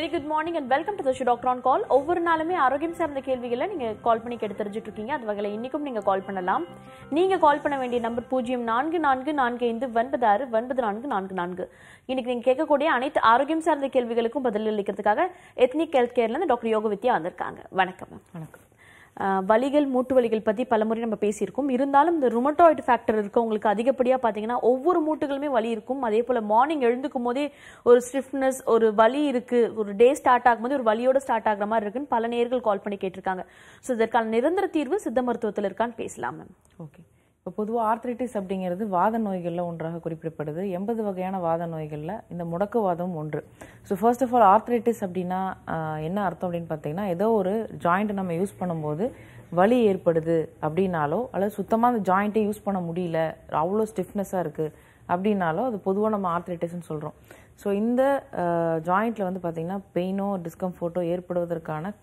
very good morning and welcome to தஷு doctor on call ஒவ்வொரு நாளுமே ஆரோக்கியம் சார்ந்த கேள்விகளை நீங்கள் கால் பண்ணி கேட்டு தெரிஞ்சுட்டு இருக்கீங்க அது வகையில் இன்றைக்கும் நீங்கள் கால் பண்ணலாம் நீங்கள் கால் பண்ண வேண்டிய நம்பர் பூஜ்ஜியம் நான்கு நான்கு நான்கு ஐந்து ஒன்பது ஆறு ஒன்பது நான்கு நான்கு நான்கு இன்னைக்கு நீங்கள் கேட்கக்கூடிய அனைத்து ஆரோக்கியம் சார்ந்த கேள்விகளுக்கும் பதிலளிக்கிறதுக்காக எத்னிக் ஹெல்த் கேர்லேருந்து டாக்டர் யோக வித்யா வந்திருக்காங்க வணக்கம் வணக்கம் வலிகள் மூட்டு வலிகள் பற்றி பலமுறை நம்ம பேசியிருக்கோம் இருந்தாலும் இந்த ருமட்டாய்டு ஃபேக்டர் இருக்கவங்களுக்கு அதிகப்படியாக பார்த்தீங்கன்னா ஒவ்வொரு மூட்டுகளுமே வலி இருக்கும் அதே போல் மார்னிங் எழுந்துக்கும் போதே ஒரு ஸ்டிஃப்னஸ் ஒரு வலி இருக்குது ஒரு டே ஸ்டார்ட் ஆகும்போது ஒரு வலியோட ஸ்டார்ட் ஆகிற மாதிரி இருக்குன்னு பல நேர்கள் கால் பண்ணி கேட்டிருக்காங்க ஸோ இதற்கான நிரந்தர தீர்வு சித்த மருத்துவத்தில் இருக்கான்னு பேசலாம் மேம் ஓகே இப்போ பொதுவாக ஆர்த்ரைட்டிஸ் அப்படிங்கிறது வாத நோய்களில் ஒன்றாக குறிப்பிடப்படுது எண்பது வகையான வாத நோய்களில் இந்த முடக்குவாதம் ஒன்று so first of all arthritis அப்படின்னா என்ன அர்த்தம் அப்படின்னு பார்த்தீங்கன்னா ஏதோ ஒரு ஜாயிண்ட் நம்ம யூஸ் பண்ணும்போது வலி ஏற்படுது அப்படின்னாலோ அல்லது சுத்தமாக அந்த ஜாயிண்ட்டே யூஸ் பண்ண முடியல அவ்வளோ ஸ்டிஃப்னஸாக இருக்குது அப்படின்னாலோ அது பொதுவாக நம்ம ஆர்த்ரைட்டிஸ்னு சொல்கிறோம் ஸோ இந்த ஜாயிண்ட்டில் வந்து பார்த்திங்கன்னா பெயினோ டிஸ்கம்ஃபோர்ட்டோ ஏற்படுவதற்கான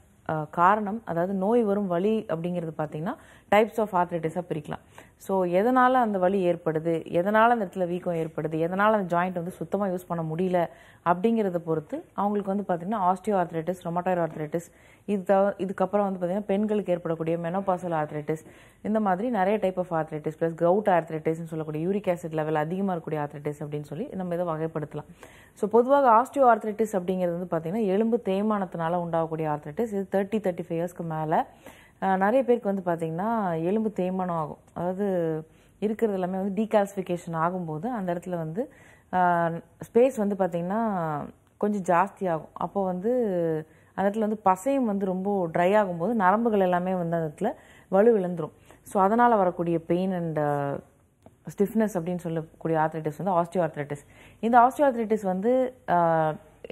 காரணம் அதாவது நோய் வரும் வழி அப்படிங்கிறது பார்த்திங்கன்னா டைப்ஸ் ஆஃப் ஆர்த்ரைட்டிஸாக பிரிக்கலாம் ஸோ எதனால் அந்த வலி ஏற்படுது எதனால் அந்த இடத்துல வீக்கம் ஏற்படுது எதனால் அந்த ஜாயிண்ட் வந்து சுத்தமாக யூஸ் பண்ண முடியல அப்படிங்கிறத பொறுத்து அவங்களுக்கு வந்து பார்த்திங்கன்னா ஆஸ்டியோ ஆர்த்ரைட்டிஸ் ரொமட்டாய்டு ஆர்த்ரைட்டிஸ் இது த இதுக்கப்புறம் வந்து பார்த்திங்கன்னா பெண்களுக்கு ஏற்படக்கூடிய மெனோபாசல் ஆர்த்ரைட்டிஸ் இந்த மாதிரி நிறைய type of arthritis plus gout ஆர்த்ரைட்டிஸ்னு சொல்லக்கூடிய யூரிக் ஆசிட் லெவல் அதிகமாக இருக்கக்கூடிய ஆர்த்ரைட்டிஸ் அப்படின்னு சொல்லி நம்ம இதை வகைப்படுத்தலாம் ஸோ பொதுவாக ஆஸ்டியோ ஆர்த்ரைட்டிஸ் அப்படிங்கிறது வந்து பார்த்திங்கன்னா எலும்பு தேய்மானத்தினால உண்டாகக்கூடிய ஆர்த்ரைட்டிஸ் இது தேர்ட்டி தேர்ட்டி ஃபைவ் இயர்ஸ்க்கு மேலே நிறைய பேருக்கு வந்து பார்த்திங்கன்னா எலும்பு தேய்மானம் ஆகும் அதாவது இருக்கிறது எல்லாமே வந்து டீகால்சிஃபிகேஷன் ஆகும்போது அந்த இடத்துல வந்து ஸ்பேஸ் வந்து பார்த்திங்கன்னா கொஞ்சம் ஜாஸ்தி ஆகும் அப்போ வந்து அந்த இடத்துல வந்து பசையும் வந்து ரொம்ப ட்ரை ஆகும்போது நரம்புகள் எல்லாமே வந்து அந்த இடத்துல வலு விழுந்துடும் ஸோ அதனால் வரக்கூடிய பெயின் அண்ட் ஸ்டிஃப்னஸ் அப்படின்னு சொல்லக்கூடிய ஆர்த்ரைட்டிஸ் வந்து ஆஸ்டியோ ஆர்த்ரைட்டிஸ் இந்த ஆஸ்டியோ ஆர்த்ரைட்டிஸ் வந்து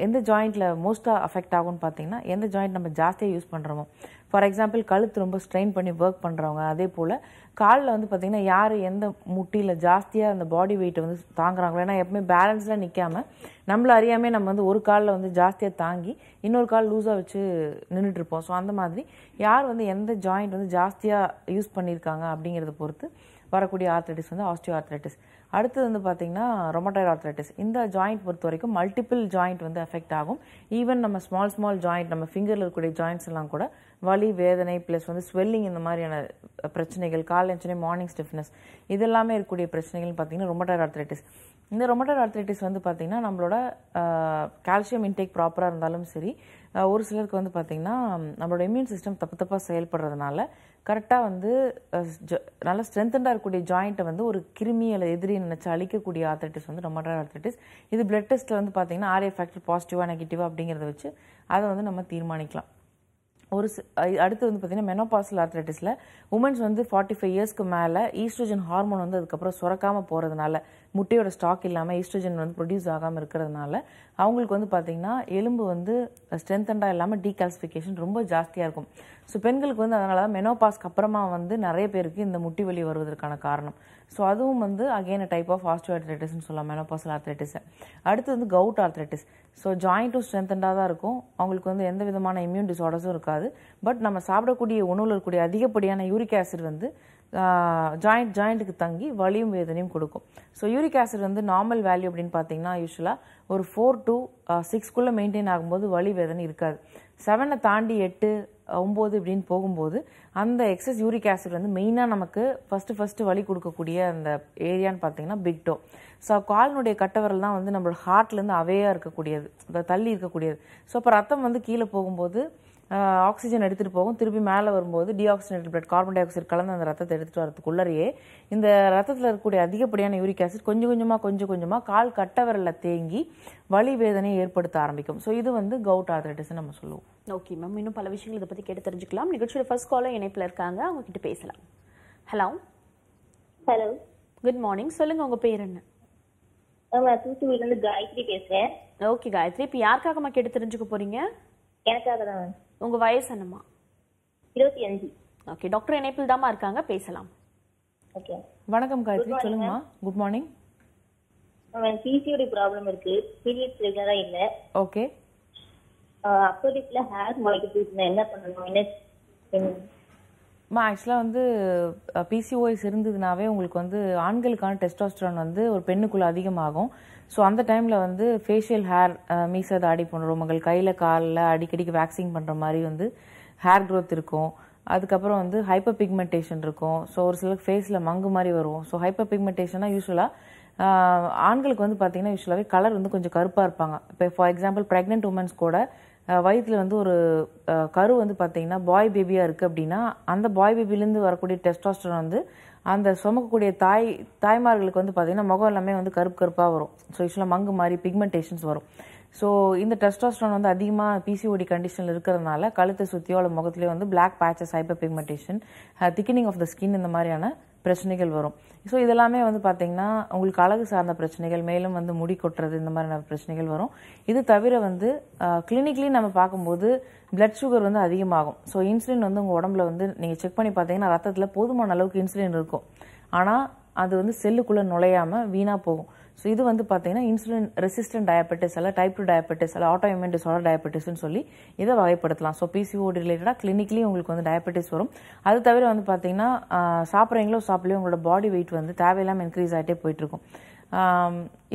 எந்த ஜாயிண்டில் மோஸ்ட்டாக அஃபெக்ட் ஆகும்னு பார்த்தீங்கன்னா எந்த ஜாயிண்ட் நம்ம ஜாஸ்தியாக யூஸ் பண்ணுறோமோ ஃபார் எக்ஸாம்பிள் கழுத்து ரொம்ப ஸ்ட்ரெயின் பண்ணி ஒர்க் பண்ணுறவங்க அதே போல் காலில் வந்து பார்த்திங்கன்னா யார் எந்த முட்டியில் ஜாஸ்தியாக அந்த பாடி வெயிட்டை வந்து தாங்குறாங்களோ ஏன்னா எப்பவுமே பேலன்ஸில் நிற்காமல் நம்மளை அறியாமே நம்ம வந்து ஒரு காலில் வந்து ஜாஸ்தியாக தாங்கி இன்னொரு கால் லூஸாக வச்சு நின்றுட்டுருப்போம் ஸோ அந்த மாதிரி யார் வந்து எந்த ஜாயிண்ட் வந்து ஜாஸ்தியாக யூஸ் பண்ணியிருக்காங்க அப்படிங்கிறத பொறுத்து வரக்கூடிய ஆர்த்தட்டிஸ் வந்து ஆஸ்டியோ ஆர்த்தட்டிஸ் அடுத்தது வந்து பார்த்திங்கன்னா ரொமட்டாய்டு ஆர்த்ரைட்டிஸ் இந்த ஜாயிண்ட் பொறுத்த வரைக்கும் மல்டிபிள் ஜாயிண்ட் வந்து எஃபெக்ட் ஆகும் ஈவன் நம்ம ஸ்மால் ஸ்மால் ஜாயிண்ட் நம்ம ஃபிங்கரில் இருக்கக்கூடிய ஜாயிண்ட்ஸ் எல்லாம் கூட வலி வேதனை ப்ளஸ் வந்து ஸ்வெல்லிங் இந்த மாதிரியான பிரச்சனைகள் கால் எஞ்சனே மார்னிங் ஸ்டிஃப்னஸ் இதெல்லாமே இருக்கக்கூடிய பிரச்சனைகள்னு பார்த்தீங்கன்னா ரொமட்டாய்டு ஆர்த்ரைட்டிஸ் இந்த ரொமட்டாய்டு ஆர்த்ரைட்டிஸ் வந்து பார்த்திங்கன்னா நம்மளோட கால்சியம் இன்டேக் ப்ராப்பராக இருந்தாலும் சரி ஒரு சிலருக்கு வந்து பார்த்திங்கன்னா நம்மளோட இம்யூன் சிஸ்டம் தப்பு தப்பாக செயல்படுறதுனால கரெக்டாக வந்து நல்லா ஸ்ட்ரென்தண்டாக இருக்கக்கூடிய ஜாயிண்ட்டை வந்து ஒரு கிருமி அல்ல எதிரி நினச்சி அழிக்கக்கூடிய ஆர்த்தட்டிஸ் வந்து ரொமட்டாய்டு ஆர்த்தட்டிஸ் இது பிளட் டெஸ்ட்டில் வந்து பார்த்திங்கன்னா ஆர்ஏ ஃபேக்டர் பாசிட்டிவாக நெகட்டிவாக அப்படிங்கிறத வச்சு அதை வந்து நம்ம தீர்மானிக்கலாம் ஒரு அடுத்து வந்து பார்த்தீங்கன்னா மெனோபாசல் ஆர்த்தரைட்டிஸில் உமன்ஸ் வந்து ஃபார்ட்டி ஃபைவ் இயர்ஸ்க்கு மேலே ஈஸ்ட்ரோஜன் ஹார்மோன் வந்து அதுக்கப்புறம் சுரக்காமல் போகிறதுனால முட்டையோட ஸ்டாக் இல்லாமல் ஈஸ்ட்ரஜன் வந்து ப்ரொடியூஸ் ஆகாமல் இருக்கிறதுனால அவங்களுக்கு வந்து பார்த்திங்கன்னா எலும்பு வந்து ஸ்ட்ரென்தண்டாக இல்லாமல் டீகால்சிஃபிகேஷன் ரொம்ப ஜாஸ்தியாக இருக்கும் ஸோ பெண்களுக்கு வந்து அதனால தான் மெனோபாஸ்க்கு அப்புறமா வந்து நிறைய பேருக்கு இந்த முட்டி வலி வருவதற்கான காரணம் ஸோ அதுவும் வந்து அகெயின் டைப் ஆஃப் ஆஸ்டோ சொல்லலாம் மெனோபாசல் ஆர்த்ரைட்டிஸ் அடுத்து வந்து கவுட் ஆர்த்ரைட்டிஸ் ஸோ ஜாயிண்ட்டும் ஸ்ட்ரென்தண்டாக தான் இருக்கும் அவங்களுக்கு வந்து எந்த விதமான இம்யூன் டிசார்டர்ஸும் இருக்காது பட் நம்ம சாப்பிடக்கூடிய உணவில் இருக்கக்கூடிய அதிகப்படியான யூரிக் ஆசிட் வந்து ஜாயிண்ட் ஜாயிண்ட்டுக்கு தங்கி வலியும் வேதனையும் கொடுக்கும் ஸோ யூரிக் ஆசிட் வந்து நார்மல் வேல்யூ அப்படின்னு பார்த்தீங்கன்னா யூஸ்வலாக ஒரு ஃபோர் டு சிக்ஸ்க்குள்ளே மெயின்டைன் ஆகும்போது வலி வேதனை இருக்காது செவனை தாண்டி எட்டு ஒம்பது இப்படின்னு போகும்போது அந்த எக்ஸஸ் யூரிக் ஆசிட் வந்து மெயினாக நமக்கு ஃபஸ்ட்டு ஃபஸ்ட்டு வலி கொடுக்கக்கூடிய அந்த ஏரியான்னு பார்த்தீங்கன்னா பிக் டோ ஸோ கால்னுடைய கட்டவரல் தான் வந்து நம்மளோட ஹார்ட்லேருந்து அவையாக இருக்கக்கூடியது தள்ளி இருக்கக்கூடியது ஸோ அப்போ ரத்தம் வந்து கீழே போகும்போது ஆக்சிஜன் எடுத்துகிட்டு போகும் திருப்பி மேலே வரும்போது deoxygenated blood carbon dioxide கலந்து அந்த ரத்தத்தை எடுத்துகிட்டு வரதுக்குள்ளரையே இந்த ரத்தத்தில் இருக்கக்கூடிய அதிகப்படியான யூரிக் ஆசிட் கொஞ்சம் கொஞ்சமாக கொஞ்சம் கொஞ்சமாக கால் கட்ட விரலில் தேங்கி வலி வேதனையை ஏற்படுத்த ஆரம்பிக்கும் ஸோ இது வந்து கவுட் ஆர்த்ரைட்டிஸ் நம்ம சொல்லுவோம் ஓகே மேம் இன்னும் பல விஷயங்கள் இதை பற்றி கேட்டு தெரிஞ்சுக்கலாம் நிகழ்ச்சியில் ஃபர்ஸ்ட் காலம் இணைப்பில் இருக்காங்க அவங்க கிட்ட பேசலாம் ஹலோ ஹலோ குட் மார்னிங் சொல்லுங்க உங்க பேர் என்ன காயத்ரி பேசுகிறேன் ஓகே காயத்ரி இப்போ யாருக்காக கேட்டு தெரிஞ்சுக்க போறீங்க எனக்காக தான் உங்க வயசு என்னம்மா இருபத்தி அஞ்சு ஓகே டாக்டர் இணைப்பில் தாம்மா இருக்காங்க பேசலாம் ஓகே வணக்கம் காயத்ரி சொல்லுங்கம்மா குட் மார்னிங் பிசிஓடி ப்ராப்ளம் இருக்கு பீரியட்ஸ் ரெகுலரா இல்ல ஓகே அப்போதைக்குல ஹேர் முளைக்கிட்டு என்ன பண்ணணும் என்ன மா ஆக்சுவலாக வந்து பிசிஓஎஸ் இருந்ததுனாவே உங்களுக்கு வந்து ஆண்களுக்கான டெஸ்டாஸ்ட்ரான் வந்து ஒரு பெண்ணுக்குள்ளே அதிகமாகும் ஸோ அந்த டைமில் வந்து ஃபேஷியல் ஹேர் uh, மீசை தாடி பண்ணுறோம் உங்கள் கையில் காலில் அடிக்கடிக்கு வேக்சிங் பண்ணுற மாதிரி வந்து ஹேர் க்ரோத் இருக்கும் அதுக்கப்புறம் வந்து ஹைப்பர் பிக்மெண்டேஷன் இருக்கும் ஸோ ஒரு சிலருக்கு ஃபேஸில் மங்கு மாதிரி வரும் ஸோ ஹைப்பர் பிக்மெண்டேஷனாக யூஸ்வலாக ஆண்களுக்கு வந்து பார்த்திங்கன்னா யூஸ்வலாகவே கலர் வந்து கொஞ்சம் கருப்பாக இருப்பாங்க இப்போ ஃபார் எக்ஸாம்பிள் ப்ரெக்னென்ட் உமன்ஸ் கூட uh, வயிற்றில் வந்து ஒரு uh, கரு வந்து பார்த்திங்கன்னா பாய் பேபியாக இருக்குது அப்படின்னா அந்த பாய் பேபிலேருந்து வரக்கூடிய டெஸ்டாஸ்டர் வந்து அந்த சுமக்கக்கூடிய தாய் தாய்மார்களுக்கு வந்து பார்த்திங்கன்னா முகம் எல்லாமே வந்து கருப்பு கருப்பாக வரும் ஸோ யூஸ்வலாக மங்கு மாதிரி பிக்மெண்டேஷன்ஸ் வரும் ஸோ இந்த டெஸ்டாஸ்ட்ரான் வந்து அதிகமாக பிசிஓடி கண்டிஷனில் இருக்கிறதுனால கழுத்தை சுற்றியோ அல்ல முகத்துலேயே வந்து black patches hyper pigmentation thickening of the skin இந்த மாதிரியான பிரச்சனைகள் வரும் ஸோ இதெல்லாமே வந்து பார்த்திங்கன்னா உங்களுக்கு அழகு சார்ந்த பிரச்சனைகள் மேலும் வந்து முடி கொட்டுறது இந்த மாதிரியான பிரச்சனைகள் வரும் இது தவிர வந்து கிளினிக்லி நம்ம பார்க்கும்போது பிளட் சுகர் வந்து அதிகமாகும் ஸோ இன்சுலின் வந்து உங்கள் உடம்புல வந்து நீங்கள் செக் பண்ணி பார்த்தீங்கன்னா ரத்தத்தில் போதுமான அளவுக்கு இன்சுலின் இருக்கும் ஆனால் அது வந்து செல்லுக்குள்ளே நுழையாமல் வீணாக போகும் ஸோ இது வந்து பார்த்தீங்கன்னா இன்சுலின் ரெசிஸ்டன்ட் டயபெட்டிஸ் அல்ல டைப் டூ டயபெட்டிஸ் அல்ல ஆட்டோஇமியூன் டிசார்டர் டயபெட்டிஸ்னு சொல்லி இதை வகைப்படுத்தலாம் ஸோ பிசிஓடி ரிலேட்டடாக கிளினிக்லி உங்களுக்கு வந்து டயபெட்டிஸ் வரும் அது தவிர வந்து பார்த்தீங்கன்னா சாப்பிட்றீங்களோ சாப்பிடலையோ உங்களோட பாடி வெயிட் வந்து தேவையில்லாமல் இன்க்ரீஸ் ஆகிட்டே இருக்கும்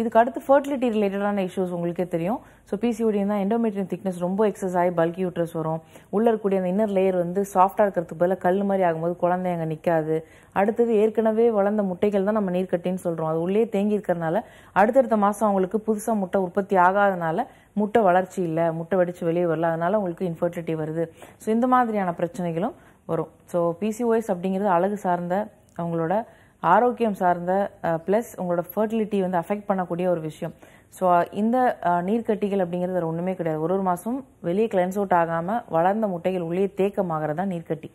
இதுக்கு அடுத்து ஃபர்டிலிட்டி ரிலேட்டடான இஷ்யூஸ் உங்களுக்கே தெரியும் ஸோ பிசிஓடினா எண்டோமெட்ரியன் திக்னஸ் ரொம்ப எக்ஸஸ் ஆகி பல்கி யூட்ரஸ் வரும் உள்ளே இருக்கக்கூடிய அந்த இன்னர் லேயர் வந்து சாஃப்டாக இருக்கிறதுக்கு பதிலாக கல் மாதிரி ஆகும்போது குழந்தை அங்கே நிற்காது அடுத்தது ஏற்கனவே வளர்ந்த முட்டைகள் தான் நம்ம நீர்க்கட்டின்னு சொல்கிறோம் அது உள்ளே தேங்கி இருக்கிறனால அடுத்தடுத்த மாதம் அவங்களுக்கு புதுசாக முட்டை உற்பத்தி ஆகாதனால முட்டை வளர்ச்சி இல்லை முட்டை வெடித்து வெளியே வரல அதனால் உங்களுக்கு இன்ஃபர்டிலிட்டி வருது ஸோ இந்த மாதிரியான பிரச்சனைகளும் வரும் ஸோ பிசிஓஎஸ் அப்படிங்கிறது அழகு சார்ந்த அவங்களோட ஆரோக்கியம் சார்ந்த ப்ளஸ் உங்களோட ஃபர்டிலிட்டி வந்து அஃபெக்ட் பண்ணக்கூடிய ஒரு விஷயம் ஸோ இந்த நீர்க்கட்டிகள் அப்படிங்கிறது அது ஒன்றுமே கிடையாது ஒரு ஒரு மாதம் வெளியே கிளென்ஸ் அவுட் ஆகாமல் வளர்ந்த முட்டைகள் உள்ளே தேக்கமாகிறது தான் நீர்க்கட்டி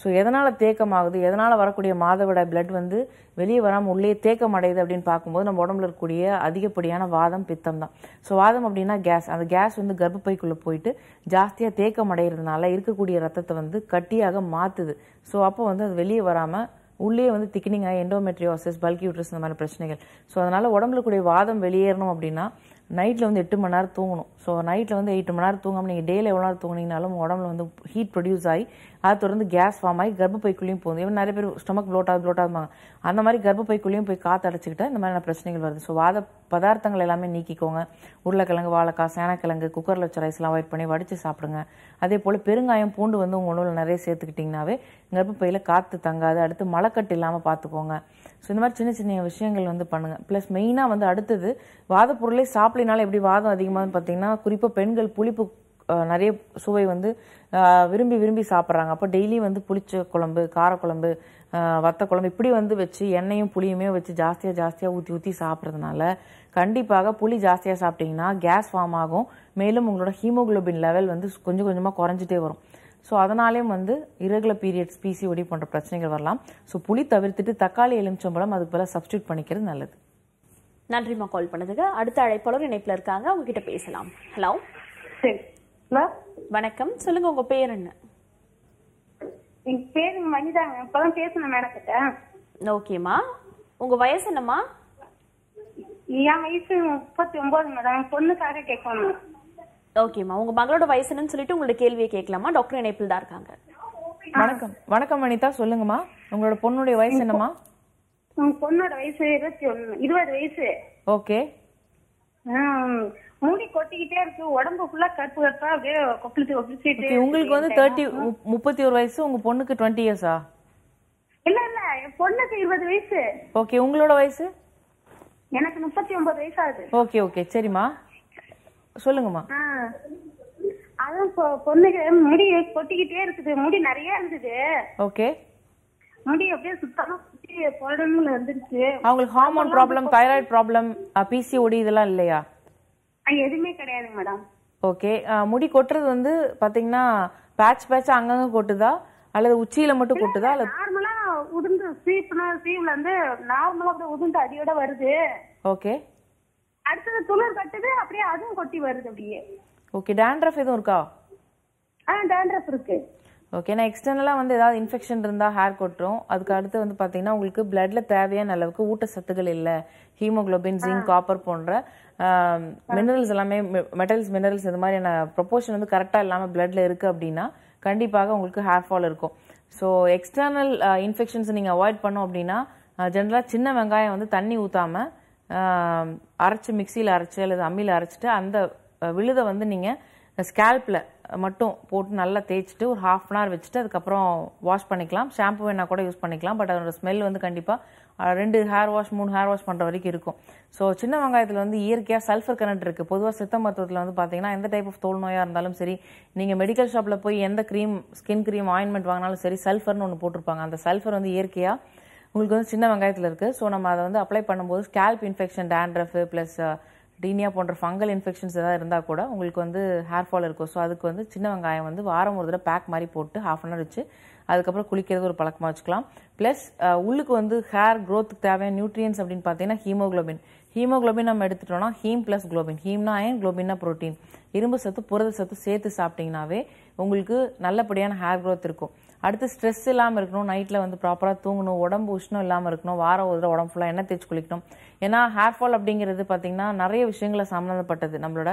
ஸோ எதனால் தேக்கமாகுது எதனால் வரக்கூடிய மாதவிட பிளட் வந்து வெளியே வராமல் உள்ளே தேக்கம் அடையுது அப்படின்னு பார்க்கும்போது நம்ம உடம்புல இருக்கக்கூடிய அதிகப்படியான வாதம் பித்தம் தான் ஸோ வாதம் அப்படின்னா கேஸ் அந்த கேஸ் வந்து கர்ப்பப்பைக்குள்ளே போயிட்டு ஜாஸ்தியாக தேக்கம் அடைகிறதுனால இருக்கக்கூடிய ரத்தத்தை வந்து கட்டியாக மாற்றுது ஸோ அப்போ வந்து அது வெளியே வராமல் உள்ளே வந்து திக்கினிங் ஆகி எண்டோமெட்ரியாசிஸ் பல்கி யூட்ரஸ் இந்த மாதிரி பிரச்சனைகள் ஸோ அதனால் உடம்புல கூடிய வாதம் வெளியேறணும் அப்படின்னா நைட்டில் வந்து எட்டு மணி நேரம் தூங்கணும் ஸோ நைட்டில் வந்து எட்டு மணி நேரம் தூங்காமல் நீங்கள் டேயில் எவ்வளோ நேரம் தூங்கினீங்கனாலும் உடம்புல வந்து ஹீட் ப்ரொடியூஸ் ஆகி அதை தொடர்ந்து கேஸ் ஃபார்ம் ஆகி கர்ப்பப்பைக்குள்ளேயும் போகுது இவன் நிறைய பேர் ஸ்டொமக் ப்ளோட் ஆகுது ப்ளோட் ஆகுமா அந்த மாதிரி கர்ப்பப்பைக்குள்ளேயும் போய் காற்று அடைச்சிக்கிட்டா இந்த மாதிரியான பிரச்சனைகள் வருது ஸோ வாத பதார்த்தங்கள் எல்லாமே நீக்கிக்கோங்க உருளைக்கிழங்கு வாழைக்காய் சேனக்கிழங்கு குக்கரில் வச்ச ரைஸ்லாம் அவாய்ட் பண்ணி வடித்து சாப்பிடுங்க அதே போல் பெருங்காயம் பூண்டு வந்து உங்கள் உணவில் நிறைய சேர்த்துக்கிட்டிங்கனாவே பையில் காற்று தங்காது அடுத்து மழைக்கட்டு இல்லாமல் பார்த்துக்கோங்க ஸோ இந்த மாதிரி சின்ன சின்ன விஷயங்கள் வந்து பண்ணுங்கள் ப்ளஸ் மெயினாக வந்து அடுத்தது வாத பொருளே எப்படி வாதம் அதிகமாக பார்த்தீங்கன்னா குறிப்பாக பெண்கள் புளிப்பு நிறைய சுவை வந்து விரும்பி விரும்பி சாப்பிட்றாங்க அப்போ டெய்லி வந்து புளிச்ச குழம்பு காரக்குழம்பு வத்த குழம்பு இப்படி வந்து வச்சு எண்ணெயும் புளியுமே வச்சு ஜாஸ்தியாக ஜாஸ்தியாக ஊற்றி ஊற்றி சாப்பிட்றதுனால கண்டிப்பாக புளி ஜாஸ்தியாக சாப்பிட்டிங்கன்னா கேஸ் ஃபார்ம் ஆகும் மேலும் உங்களோட ஹீமோக்ளோபின் லெவல் வந்து கொஞ்சம் கொஞ்சமாக குறைஞ்சிட்டே வரும் ஸோ அதனாலேயும் வந்து இரகுல பீரியட்ஸ் ஒடி போன்ற பிரச்சனைகள் வரலாம் ஸோ புளி தவிர்த்துட்டு தக்காளி எலுமிச்சம்பழம் அதுக்கு போல சப்ஸ்டியூட் பண்ணிக்கிறது நல்லது நன்றிமா கால் பண்ணதுக்கு அடுத்த அழைப்பாளர் இணைப்பில் இருக்காங்க உங்ககிட்ட பேசலாம் ஹலோ வணக்கம் சொல்லுங்க உங்க பேர் என்ன பேர் மணிதாங்க இப்பதான் பேசணும் மேடம் கிட்ட ஓகேம்மா உங்க வயசு என்னம்மா என் வயசு முப்பத்தி ஒன்பது மேடம் பொண்ணுக்காக கேட்கணும் ஓகேம்மா உங்க மகளோட வயசு என்னன்னு சொல்லிட்டு உங்களோட கேள்வியை கேட்கலாமா டாக்டர் இணைப்பில் தான் இருக்காங்க வணக்கம் வணக்கம் வனிதா சொல்லுங்கம்மா உங்களோட பொண்ணுடைய வயசு என்னம்மா பொண்ணோட வயசு இருபத்தி ஒண்ணு இருபது வயசு ஓகே முடி கொட்டிக்கிட்டே இருக்கு உடம்பு ஃபுல்லா கருப்பு கருப்பா அப்படியே கொப்பளிச்சு கொப்பளிச்சு உங்களுக்கு வந்து தேர்ட்டி முப்பத்தி ஒரு வயசு உங்க பொண்ணுக்கு டுவெண்ட்டி இயர்ஸா இல்ல இல்ல என் பொண்ணுக்கு இருபது வயசு ஓகே உங்களோட வயசு எனக்கு முப்பத்தி ஒன்பது வயசு ஆகுது ஓகே ஓகே சரிம்மா சொல்லுங்கம்மா அதான் பொண்ணுக்கு முடி கொட்டிக்கிட்டே இருக்குது முடி நிறைய இருந்தது ஓகே முடி அப்படியே சுத்தமா போடணும்னு வந்துருச்சு அவங்களுக்கு hormone problem thyroid problem PCOD இதெல்லாம் இல்லையா எதுவுமே கிடையாது மேடம் ஓகே முடி கொட்டுறது வந்து பாத்தீங்கன்னா பேட்ச் பேட்ச் அங்கங்க கொட்டுதா அல்லது உச்சியில மட்டும் கொட்டுதா அல்லது நார்மலா உதுந்து சீப்னா சீவ்ல இருந்து நார்மலா உதுந்து அடியோட வருது ஓகே அடுத்தது துளிர் கட்டுது அப்படியே அதுவும் கொட்டி வருது அப்படியே ஓகே டேண்ட்ரஃப் எதுவும் இருக்கா ஆ டேண்ட்ரஃப் இருக்கு ஓகே நான் எக்ஸ்டர்னலாக வந்து ஏதாவது இன்ஃபெக்ஷன் இருந்தால் ஹேர் கொட்டுறோம் அதுக்கு அடுத்து வந்து பார்த்தீங்கன்னா உங்களுக்கு பிளட்ல தேவையான அளவுக்கு ஊட்டச்சத்துக்கள் இல்லை ஹீமோக்ளோபின் ஜிங்க் காப்பர் போன்ற மினரல்ஸ் எல்லாமே மெட்டல்ஸ் மினரல்ஸ் இது மாதிரியான ப்ரொபோர்ஷன் வந்து கரெக்டாக இல்லாமல் பிளட்ல இருக்குது அப்படின்னா கண்டிப்பாக உங்களுக்கு ஹேர் ஃபால் இருக்கும் ஸோ எக்ஸ்டர்னல் இன்ஃபெக்ஷன்ஸ் நீங்கள் அவாய்ட் பண்ணோம் அப்படின்னா ஜென்ரலாக சின்ன வெங்காயம் வந்து தண்ணி ஊற்றாமல் அரைச்சி மிக்சியில் அரைச்சி அல்லது அம்மியில் அரைச்சிட்டு அந்த விழுதை வந்து நீங்கள் ஸ்கேல்பில் மட்டும் போட்டு நல்லா தேய்ச்சிட்டு ஒரு ஹாஃப் அன் ஹவர் வச்சுட்டு அதுக்கப்புறம் வாஷ் பண்ணிக்கலாம் ஷாம்பு வேணால் கூட யூஸ் பண்ணிக்கலாம் பட் அதோட ஸ்மெல் வந்து கண்டிப்பாக ரெண்டு ஹேர் வாஷ் மூணு ஹேர் வாஷ் பண்ணுற வரைக்கும் இருக்கும் ஸோ சின்ன வெங்காயத்தில் வந்து இயற்கையாக சல்ஃபர் கனெக்ட் இருக்குது பொதுவாக சித்த மருத்துவத்தில் வந்து பார்த்தீங்கன்னா எந்த டைப் ஆஃப் தோல் நோயாக இருந்தாலும் சரி நீங்கள் மெடிக்கல் ஷாப்பில் போய் எந்த க்ரீம் ஸ்கின் க்ரீம் ஆயின்மெண்ட் வாங்கினாலும் சரி சல்ஃபர்னு ஒன்று போட்டிருப்பாங்க அந்த சல்ஃபர் வந்து இயற்கையாக உங்களுக்கு வந்து சின்ன வெங்காயத்தில் இருக்குது ஸோ நம்ம அதை வந்து அப்ளை பண்ணும்போது scalp infection dandruff plus tinea போன்ற ஃபங்கல் இன்ஃபெக்ஷன்ஸ் எதாவது இருந்தால் கூட உங்களுக்கு வந்து ஹேர் ஃபால் இருக்கும் ஸோ அதுக்கு வந்து சின்ன வெங்காயம் வந்து வாரம் ஒரு தடவை பேக் மாதிரி போட்டு ஹாஃப் அன் ஹவர் வச்சு அதுக்கப்புறம் குளிக்கிறது ஒரு பழக்கமாக வச்சுக்கலாம் ப்ளஸ் uh, உள்ளுக்கு வந்து ஹேர் க்ரோத்துக்கு தேவையான நியூட்ரியன்ஸ் அப்படின்னு பார்த்தீங்கன்னா ஹீமோக்ளோபின் ஹீமோக்ளோபின் நம்ம எடுத்துட்டோம்னா ஹீம் ப்ளஸ் குளோபின் ஹீம்னா அயன் குளோபின்னா ப்ரோட்டீன் இரும்பு சத்து புரத சத்து சேர்த்து சாப்பிட்டீங்கன்னாவே உங்களுக்கு நல்லபடியான ஹேர் க்ரோத் இருக்கும் அடுத்து ஸ்ட்ரெஸ் இல்லாமல் இருக்கணும் நைட்டில் வந்து ப்ராப்பராக தூங்கணும் உடம்பு உஷ்ணம் இல்லாமல் இருக்கணும் வாரம் ஒரு தடவை உடம்பு ஃபுல்லாக எண்ணெய் தேய்ச்சி குளிக்கணும் ஏன்னா ஹேர் ஃபால் அப்படிங்கிறது பார்த்திங்கன்னா நிறைய விஷயங்களை சம்மந்தப்பட்டது நம்மளோட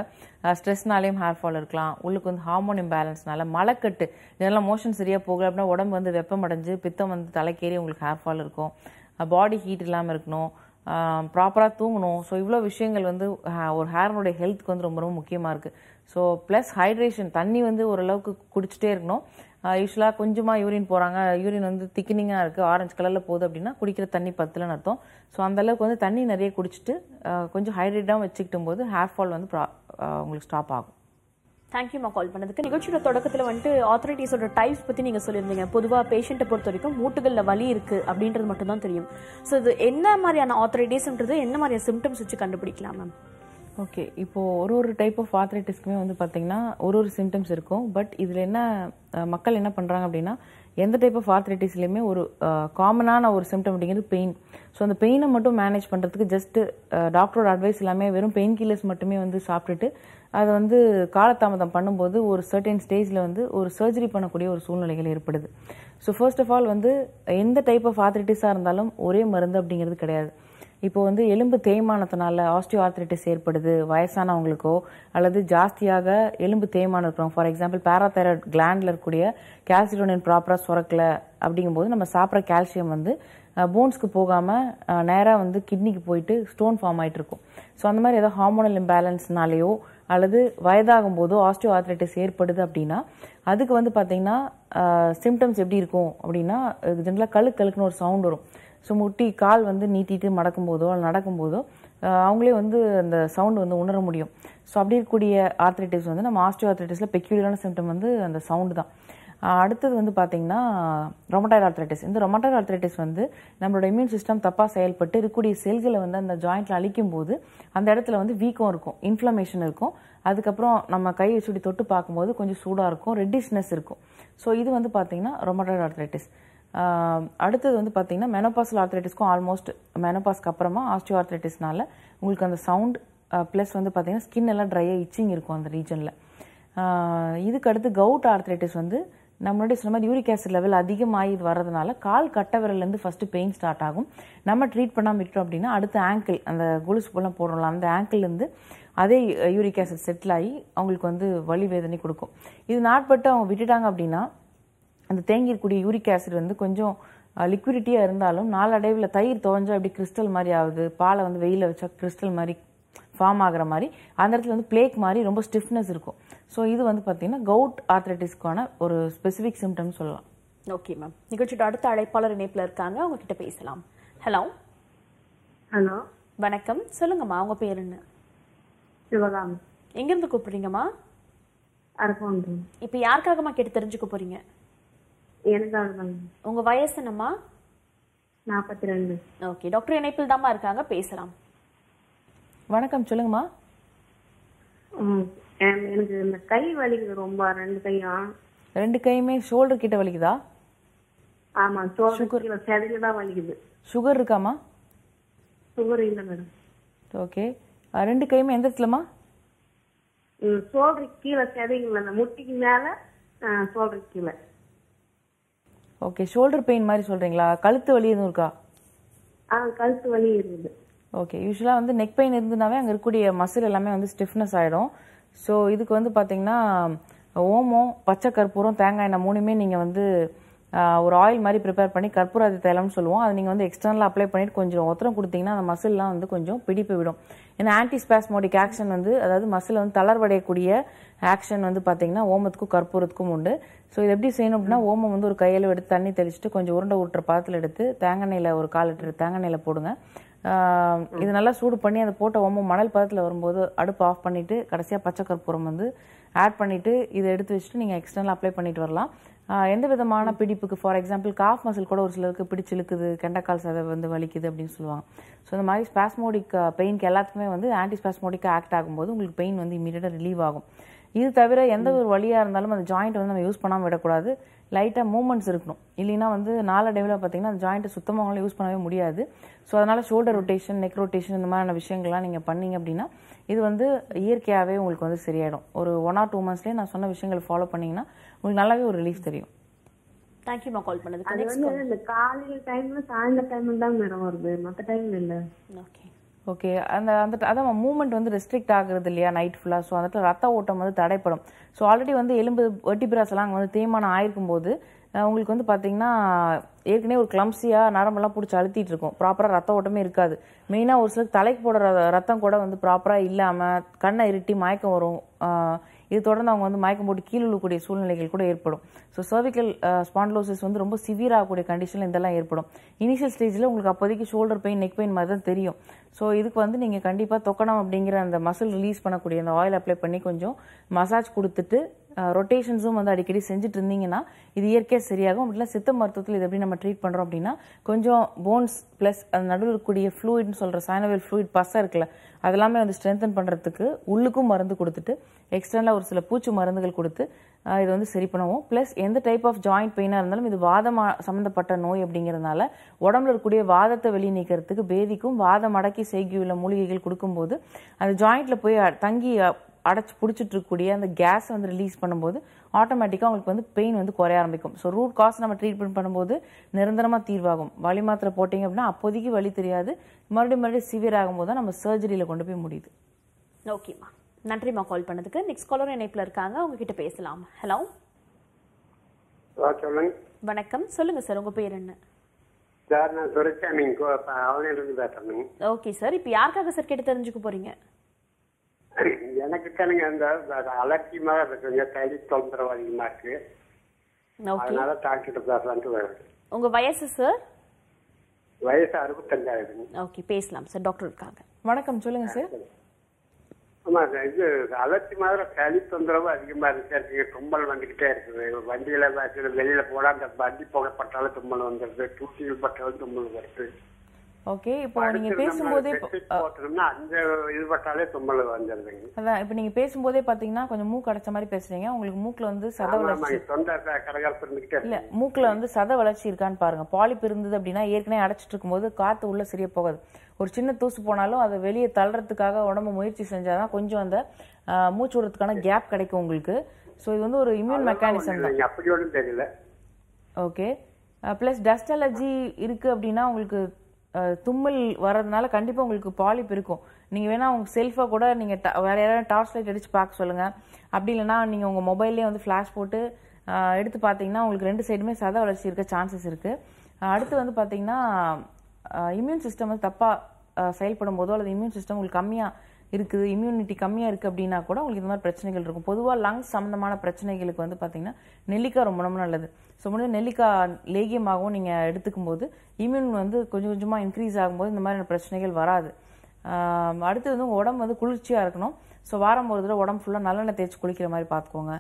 ஸ்ட்ரெஸ்னாலேயும் ஹேர் ஃபால் இருக்கலாம் உள்ளுக்கு வந்து ஹார்மோன் இம்பேலன்ஸ்னால மலைக்கட்டு இதெல்லாம் மோஷன் சரியாக போகல அப்படின்னா உடம்பு வந்து வெப்பமடைஞ்சு பித்தம் வந்து தலைக்கேறி உங்களுக்கு ஹேர் ஃபால் இருக்கும் பாடி ஹீட் இல்லாமல் இருக்கணும் ப்ராப்பராக தூங்கணும் ஸோ இவ்வளோ விஷயங்கள் வந்து ஒரு ஹேர்னுடைய ஹெல்த்துக்கு வந்து ரொம்ப ரொம்ப முக்கியமாக இருக்குது ஸோ ப்ளஸ் ஹைட்ரேஷன் தண்ணி வந்து ஓரளவுக்கு குடிச்சிட்டே இருக்கணும் யூஸ்வலாக கொஞ்சமாக யூரின் போகிறாங்க யூரின் வந்து திக்கினிங்காக இருக்குது ஆரஞ்சு கலரில் போகுது அப்படின்னா குடிக்கிற தண்ணி பத்தலன்னு அர்த்தம் ஸோ அந்தளவுக்கு வந்து தண்ணி நிறைய குடிச்சிட்டு கொஞ்சம் ஹைட்ரேட்டாக வச்சுக்கிட்டும் போது ஹேர் ஃபால் வந்து ப்ரா உங்களுக்கு ஸ்டாப் ஆகும் தேங்க்யூமா கால் பண்ணதுக்கு நிகழ்ச்சியோட தொடக்கத்தில் வந்துட்டு ஆத்தாரிட்டிஸோட டைப்ஸ் பற்றி நீங்கள் சொல்லியிருந்தீங்க பொதுவாக பேஷண்ட்டை பொறுத்த வரைக்கும் மூட்டுகளில் வலி இருக்குது அப்படின்றது மட்டும்தான் தெரியும் ஸோ இது என்ன மாதிரியான ஆத்தாரிட்டிஸ்ன்றது என்ன மாதிரியான சிம்டம்ஸ் வச்சு கண்டுபிடிக்கலாம் மேம் ஓகே இப்போது ஒரு ஒரு டைப் ஆஃப் ஆத்ரைட்டிஸ்க்குமே வந்து பார்த்திங்கன்னா ஒரு ஒரு சிம்டம்ஸ் இருக்கும் பட் இதில் என்ன மக்கள் என்ன பண்ணுறாங்க அப்படின்னா எந்த டைப் ஆஃப் ஆர்த்ரைட்டிஸ்லேயுமே ஒரு காமனான ஒரு சிம்டம் அப்படிங்கிறது பெயின் ஸோ அந்த பெயினை மட்டும் மேனேஜ் பண்ணுறதுக்கு ஜஸ்ட்டு டாக்டரோட அட்வைஸ் எல்லாமே வெறும் பெயின் கில்லர்ஸ் மட்டுமே வந்து சாப்பிட்டுட்டு அதை வந்து காலதாமதம் பண்ணும்போது ஒரு சர்டன் ஸ்டேஜில் வந்து ஒரு சர்ஜரி பண்ணக்கூடிய ஒரு சூழ்நிலைகள் ஏற்படுது ஸோ ஃபர்ஸ்ட் ஆஃப் ஆல் வந்து எந்த டைப் ஆஃப் ஆர்த்ரைட்டிஸாக இருந்தாலும் ஒரே மருந்து அப்படிங்கிறது கிடையாது இப்போ வந்து எலும்பு தேய்மானத்தினால ஆஸ்டியோ ஆர்த்ரைட்டிஸ் ஏற்படுது வயசானவங்களுக்கோ அல்லது ஜாஸ்தியாக எலும்பு தேய்மானம் இருக்கிறோம் ஃபார் எக்ஸாம்பிள் பேராதைராய்ட் கிளாண்டில் இருக்கக்கூடிய கேல்சிடோனின் ப்ராப்பராக சுரக்கல அப்படிங்கும்போது நம்ம சாப்பிட்ற கால்சியம் வந்து போன்ஸ்க்கு போகாமல் நேராக வந்து கிட்னிக்கு போயிட்டு ஸ்டோன் ஃபார்ம் ஆகிட்டு இருக்கும் ஸோ அந்த மாதிரி ஏதாவது ஹார்மோனல் இம்பேலன்ஸ்னாலேயோ அல்லது வயதாகும் போதோ ஆஸ்டியோ ஆர்த்ரைட்டிஸ் ஏற்படுது அப்படின்னா அதுக்கு வந்து பார்த்தீங்கன்னா சிம்டம்ஸ் எப்படி இருக்கும் அப்படின்னா ஜென்ரலாக கழுக்கு கழுக்குன்னு ஒரு சவுண்ட் வரும் ஸோ முட்டி கால் வந்து நீட்டிட்டு மடக்கும்போதோ நடக்கும் நடக்கும்போதோ அவங்களே வந்து அந்த சவுண்ட் வந்து உணர முடியும் ஸோ அப்படி இருக்கக்கூடிய ஆர்த்ரைட்டிஸ் வந்து நம்ம ஆஸ்டியோ ஆர்த்ரைட்டிஸில் பெக்யூலியான சிம்டம் வந்து அந்த சவுண்டு தான் அடுத்தது வந்து பார்த்தீங்கன்னா ரொமட்டாய்ட் ஆர்த்ரைட்டிஸ் இந்த ரொமட்டாய்ட் ஆர்த்ரைட்டிஸ் வந்து நம்மளோட இம்யூன் சிஸ்டம் தப்பாக செயல்பட்டு இருக்கக்கூடிய செல்களை வந்து அந்த ஜாயிண்ட்டில் அழிக்கும் போது அந்த இடத்துல வந்து வீக்கம் இருக்கும் இன்ஃப்ளமேஷன் இருக்கும் அதுக்கப்புறம் நம்ம கையை வச்சுடி தொட்டு பார்க்கும்போது கொஞ்சம் சூடாக இருக்கும் ரெட்டிஷ்னஸ் இருக்கும் ஸோ இது வந்து பார்த்தீங்கன்னா ரொமட்டாய்ட் ஆர்த்ரைட்டிஸ் அடுத்தது வந்து பார்த்திங்கன்னா மெனோபாஸில் ஆர்த்ரைட்டிஸ்க்கும் ஆல்மோஸ்ட் மெனோபாஸ்க்கு அப்புறமா ஆஸ்டியோ ஆர்த்ரைட்டிஸ்னால உங்களுக்கு அந்த சவுண்ட் ப்ளஸ் வந்து பார்த்திங்கன்னா ஸ்கின் எல்லாம் ட்ரையாக இச்சிங் இருக்கும் அந்த ரீஜனில் இதுக்கு அடுத்து கவுட் ஆர்த்ரைட்டிஸ் வந்து நம்மளுடைய சொன்ன மாதிரி யூரிக் ஆசிட் லெவல் அதிகமாகி வரதுனால கால் கட்ட விரல்லேருந்து ஃபஸ்ட்டு பெயின் ஸ்டார்ட் ஆகும் நம்ம ட்ரீட் பண்ணாமல் விட்டோம் அப்படின்னா அடுத்த ஆங்கிள் அந்த கொலுசு போலாம் போடுறோம்ல அந்த ஆங்கிள்லேருந்து அதே யூரிக் ஆசிட் செட்டில் ஆகி அவங்களுக்கு வந்து வலி வேதனை கொடுக்கும் இது நாட்பட்டு அவங்க விட்டுட்டாங்க அப்படின்னா அந்த தேங்கியிருக்கூடிய யூரிக் ஆசிட் வந்து கொஞ்சம் லிக்விடிட்டியாக இருந்தாலும் நாளடைவில் தயிர் துவஞ்சா அப்படி கிறிஸ்டல் மாதிரி ஆகுது பாலை வந்து வெயிலில் வச்சா கிறிஸ்டல் மாதிரி ஃபார்ம் ஆகிற மாதிரி அந்த இடத்துல வந்து பிளேக் மாதிரி ரொம்ப ஸ்டிஃப்னஸ் இருக்கும் ஸோ இது வந்து பார்த்திங்கன்னா கவுட் ஆர்த்தரைட்டிஸ்க்கான ஒரு ஸ்பெசிஃபிக் சிம்டம்ஸ் சொல்லலாம் ஓகே மேம் நிகழ்ச்சியோட அடுத்த அழைப்பாளர் இணைப்பில் இருக்காங்க அவங்கக்கிட்ட பேசலாம் ஹலோ ஹலோ வணக்கம் சொல்லுங்கம்மா அவங்க பேர் என்ன சிவகாமி எங்கேருந்து கூப்பிடுறீங்கம்மா இப்போ யாருக்காகம்மா கேட்டு தெரிஞ்சுக்க போகிறீங்க உங்க வயசு என்னம்மா நாற்பத்தி ரெண்டு ஓகே டாக்டர் இணைப்பில் தான்மா இருக்காங்க பேசலாம் வணக்கம் சொல்லுங்கம்மா எனக்கு இந்த கை வலிக்குது ரொம்ப ரெண்டு கையும் ரெண்டு கையுமே ஷோல்டர் கிட்ட வலிக்குதா ஆமா ஷோல்டர் கீழ தான் வலிக்குது சுகர் இருக்காமா சுகர் இல்லை மேடம் ஓகே ரெண்டு கையுமே எந்த இடத்துலமா ஷோல்டர் கீழே செதையில முட்டிக்கு மேல ஷோல்டர் கீழே ஓகே ஷோல்டர் பெயின் மாதிரி சொல்றீங்களா கழுத்து வலி எதுவும் இருக்கா ஆ கழுத்து வலி இருக்குது ஓகே யூஸ்வலா வந்து நெக் பெயின் இருந்ததுனாவே அங்கே இருக்கக்கூடிய மசில் எல்லாமே வந்து ஸ்டிஃப்னஸ் ஆகிடும் ஸோ இதுக்கு வந்து பாத்தீங்கன்னா ஓமம் பச்சை கற்பூரம் தேங்காய் எண்ணெய் மூணுமே நீங்கள் வந்து ஒரு ஆயில் மாதிரி ப்ரிப்பேர் பண்ணி கற்பூரத்தி தைலம்னு சொல்லுவோம் அதை நீங்கள் வந்து எக்ஸ்டர்னலாக அப்ளை பண்ணிட்டு கொஞ்சம் ஒத்தரம் கொடுத்தீங்கன்னா அந்த மசில்லாம் வந்து கொஞ்சம் பிடிப்பு விடும் ஏன்னா ஆன்டிஸ்பாஸ்மோடிக் ஆக்ஷன் வந்து அதாவது மசில் வந்து தளர்வடையக்கூடிய ஆக்ஷன் வந்து பார்த்தீங்கன்னா ஓமத்துக்கும் கற்பூரத்துக்கும் உண்டு ஸோ இது எப்படி செய்யணும் அப்படின்னா ஓமம் வந்து ஒரு கையில் எடுத்து தண்ணி தெளிச்சுட்டு கொஞ்சம் உருண்டை விட்டுற பாத்தில் எடுத்து தேங்காய் ஒரு கால் லிட்டர் தேங்காய் போடுங்க இது நல்லா சூடு பண்ணி அதை போட்ட ஓமம் மணல் பதத்தில் வரும்போது அடுப்பு ஆஃப் பண்ணிவிட்டு கடைசியாக பச்சை கற்பூரம் வந்து ஆட் பண்ணிவிட்டு இதை எடுத்து வச்சுட்டு நீங்கள் எக்ஸ்டர்னல் அப்ளை பண்ணிட்டு வரலாம் எந்த விதமான பிடிப்புக்கு ஃபார் எக்ஸாம்பிள் காஃப் மசில் கூட ஒரு சிலருக்கு பிடிச்சிலுக்குது கெண்டக்கால் சதை வந்து வலிக்குது அப்படின்னு சொல்லுவாங்க ஸோ இந்த மாதிரி ஸ்பாஸ்மோடிக் பெயினுக்கு எல்லாத்துக்குமே வந்து ஆன்டி ஸ்பாஸ்மோடிக்காக ஆக்ட் ஆகும்போது உங்களுக்கு பெயின் வந்து இமீடியட்டாக ரிலீவ் ஆகும் இது தவிர எந்த ஒரு வழியாக இருந்தாலும் அந்த ஜாயிண்ட் வந்து நம்ம யூஸ் பண்ணாமல் விடக்கூடாது லைட்டாக மூமெண்ட்ஸ் இருக்கணும் இல்லைன்னா வந்து நாலு நாளடைவில் பார்த்தீங்கன்னா அந்த ஜாயிண்ட்டை சுத்தமாகலாம் யூஸ் பண்ணவே முடியாது ஸோ அதனால் ஷோல்டர் ரொட்டேஷன் நெக் ரொட்டேஷன் இந்த மாதிரியான விஷயங்கள்லாம் நீங்கள் பண்ணீங்க அப்படின்னா இது வந்து இயற்கையாகவே உங்களுக்கு வந்து சரியாயிடும் ஒரு ஒன் ஆர் டூ மந்த்ஸ்லேயே நான் சொன்ன விஷயங்களை ஃபாலோ பண்ணிங்கன்னா உங்களுக்கு நல்லாவே ஒரு ரிலீஃப் தெரியும் தேங்க்யூமா கால் பண்ணதுக்கு அது வந்து இந்த காலையில டைம்ல சாயந்தர டைம் தான் மேடம் வருது மற்ற டைம் இல்ல ஓகே ஓகே அந்த அந்த அதான் மூமெண்ட் வந்து ரெஸ்ட்ரிக்ட் ஆகுறது இல்லையா நைட் ஃபுல்லாக ஸோ வந்துட்டு ரத்த ஓட்டம் வந்து தடைப்படும் ஸோ ஆல்ரெடி வந்து எலும்பு வெட்டிபிராஸ் எல்லாம் வந்து தேய்மானம் ஆயிருக்கும் போது உங்களுக்கு வந்து பார்த்தீங்கன்னா ஏற்கனவே ஒரு கிளம்ஸியாக நரம்பெல்லாம் பிடிச்சி அழுத்திட்டு இருக்கும் ப்ராப்பராக ரத்த ஓட்டமே இருக்காது மெயினாக ஒரு சிலருக்கு தலைக்கு போடுற ரத்தம் கூட வந்து ப்ராப்பராக இல்லாமல் கண்ணை இருட்டி மயக்கம் வரும் இது தொடர்ந்து அவங்க வந்து மயக்கம் போட்டு கீழ் விழக்கூடிய சூழ்நிலைகள் கூட ஏற்படும் ஸோ சர்விக்கல் ஸ்பாண்டலோசிஸ் வந்து ரொம்ப ஆகக்கூடிய கண்டிஷனில் இதெல்லாம் ஏற்படும் இனிஷியல் ஸ்டேஜில் உங்களுக்கு அப்போதைக்கு ஷோல்டர் பெயின் நெக் பெயின் மாதிரி தான் தெரியும் ஸோ இதுக்கு வந்து நீங்கள் கண்டிப்பாக தொக்கணம் அப்படிங்கிற அந்த மசில் ரிலீஸ் பண்ணக்கூடிய அந்த ஆயில் அப்ளை பண்ணி கொஞ்சம் மசாஜ் கொடுத்துட்டு ரொட்டேஷன்ஸும் வந்து அடிக்கடி செஞ்சுட்டு இருந்தீங்கன்னா இது இயற்கையாக சரியாகும் இல்லை சித்த மருத்துவத்தில் இது எப்படி நம்ம ட்ரீட் பண்ணுறோம் அப்படின்னா கொஞ்சம் போன்ஸ் ப்ளஸ் அந்த நடுவில் இருக்கக்கூடிய ஃப்ளூயிட்னு சொல்கிற சைனவேல் ஃப்ளூயிட் பசை இருக்குல்ல அதெல்லாமே வந்து ஸ்ட்ரென்தன் பண்ணுறதுக்கு உள்ளுக்கும் மருந்து கொடுத்துட்டு எக்ஸ்டர்னலாக ஒரு சில பூச்சி மருந்துகள் கொடுத்து இதை வந்து சரி பண்ணுவோம் ப்ளஸ் எந்த டைப் ஆஃப் ஜாயிண்ட் பெயினாக இருந்தாலும் இது வாதம் சம்மந்தப்பட்ட நோய் அப்படிங்கிறதுனால உடம்புல இருக்கக்கூடிய வாதத்தை வெளியே நீக்கிறதுக்கு பேதிக்கும் வாதம் அடக்கி செய்கியுள்ள மூலிகைகள் கொடுக்கும்போது அந்த ஜாயிண்ட்டில் போய் தங்கி அடைச்சி பிடிச்சிட்ருக்கக்கூடிய அந்த கேஸ் வந்து ரிலீஸ் பண்ணும்போது ஆட்டோமேட்டிக்காக உங்களுக்கு வந்து பெயின் வந்து குறைய ஆரம்பிக்கும் ஸோ ரூட் காஸ் நம்ம ட்ரீட்மெண்ட் பண்ணும்போது நிரந்தரமாக தீர்வாகும் வலி மாத்திரை போட்டிங்க அப்படின்னா அப்போதைக்கு வழி தெரியாது மறுபடியும் மறுபடியும் சிவியர் ஆகும்போது தான் நம்ம சர்ஜரியில் கொண்டு போய் முடியுது ஓகேம்மா நன்றிம்மா கால் பண்ணதுக்கு நெக்ஸ்ட் காலர் இணைப்பில் இருக்காங்க உங்ககிட்ட பேசலாம் ஹலோ வணக்கம் சொல்லுங்க சார் உங்க பேர் என்ன சார் நான் சுரேஷ் அவனிலிருந்து பேசுறேன் ஓகே சார் இப்போ யாருக்காக சார் கேட்டு தெரிஞ்சுக்க போறீங்க எனக்கு தானுங்க அந்த அலட்சியமா இருக்குங்க கை தொந்தரவு அதிகமா இருக்கு அதனால டாக்டர் பேசலான்ட்டு வருது உங்க வயசு சார் வயசு அறுபத்தஞ்சாயிரம் ஓகே பேசலாம் சார் டாக்டர் இருக்காங்க வணக்கம் சொல்லுங்க சார் ஆமா இது அலட்சி மாதிரி சளி தொந்தரவு அதிகமா இருக்கு கும்பல் வந்துகிட்டே இருக்குது வண்டியில வெளியில போனா அந்த வண்டி போகப்பட்டாலும் தும்மல் வந்துருது டூட்டியில் பட்டாலும் தும்மல் வருது ஓகே இப்போ நீங்க பேசும்போதே அதான் இப்போ நீங்க பேசும்போதே பாத்தீங்கன்னா கொஞ்சம் மூக்கு அடைச்ச மாதிரி பேசுறீங்க உங்களுக்கு மூக்குல வந்து சத வளர்ச்சி இல்ல மூக்குல வந்து சத வளர்ச்சி இருக்கான்னு பாருங்க பாலிப் இருந்தது அப்படின்னா ஏற்கனவே அடைச்சிட்டு இருக்கும்போது காத்து உள்ள சரியா போகாது ஒரு சின்ன தூசு போனாலும் அதை வெளியே தள்ளுறதுக்காக உடம்பு முயற்சி செஞ்சாதான் கொஞ்சம் அந்த மூச்சு விடுறதுக்கான கேப் கிடைக்கும் உங்களுக்கு ஸோ இது வந்து ஒரு இம்யூன் மெக்கானிசம் தான் ஓகே ப்ளஸ் டஸ்ட் அலர்ஜி இருக்கு அப்படின்னா உங்களுக்கு தும்மல் வர்றதுனால கண்டிப்பாக உங்களுக்கு பாலிப் இருக்கும் நீங்கள் வேணால் உங்கள் செல்ஃபாக கூட நீங்கள் ட வேறு யாராவது டார்ச் லைட் அடித்து பார்க்க சொல்லுங்கள் அப்படி இல்லைனா நீங்கள் உங்கள் மொபைல்லே வந்து ஃப்ளாஷ் போட்டு எடுத்து பார்த்தீங்கன்னா உங்களுக்கு ரெண்டு சைடுமே சத வளர்ச்சி இருக்க சான்சஸ் இருக்குது அடுத்து வந்து பார்த்தீங்கன்னா இம்யூன் சிஸ்டம் வந்து தப்பாக செயல்படும் போதோ அல்லது இம்யூன் சிஸ்டம் உங்களுக்கு கம்மியாக இருக்குது இம்யூனிட்டி கம்மியாக இருக்குது அப்படின்னா கூட உங்களுக்கு இந்த மாதிரி பிரச்சனைகள் இருக்கும் பொதுவாக லங்ஸ் சம்மந்தமான பிரச்சனைகளுக்கு வந்து பார்த்திங்கன்னா நெல்லிக்காய் ரொம்ப ரொம்ப நல்லது ஸோ முடிஞ்ச நெல்லிக்காய் லேகியமாகவும் நீங்கள் எடுத்துக்கும் போது இம்யூன் வந்து கொஞ்சம் கொஞ்சமாக இன்க்ரீஸ் ஆகும்போது இந்த மாதிரியான பிரச்சனைகள் வராது அடுத்து வந்து உங்கள் உடம்பு வந்து குளிர்ச்சியாக இருக்கணும் ஸோ வாரம் ஒரு தடவை உடம்பு ஃபுல்லாக நல்லெண்ணெய் தேய்ச்சி குளிக்கிற மாதிரி பார்த்துக்கோங்க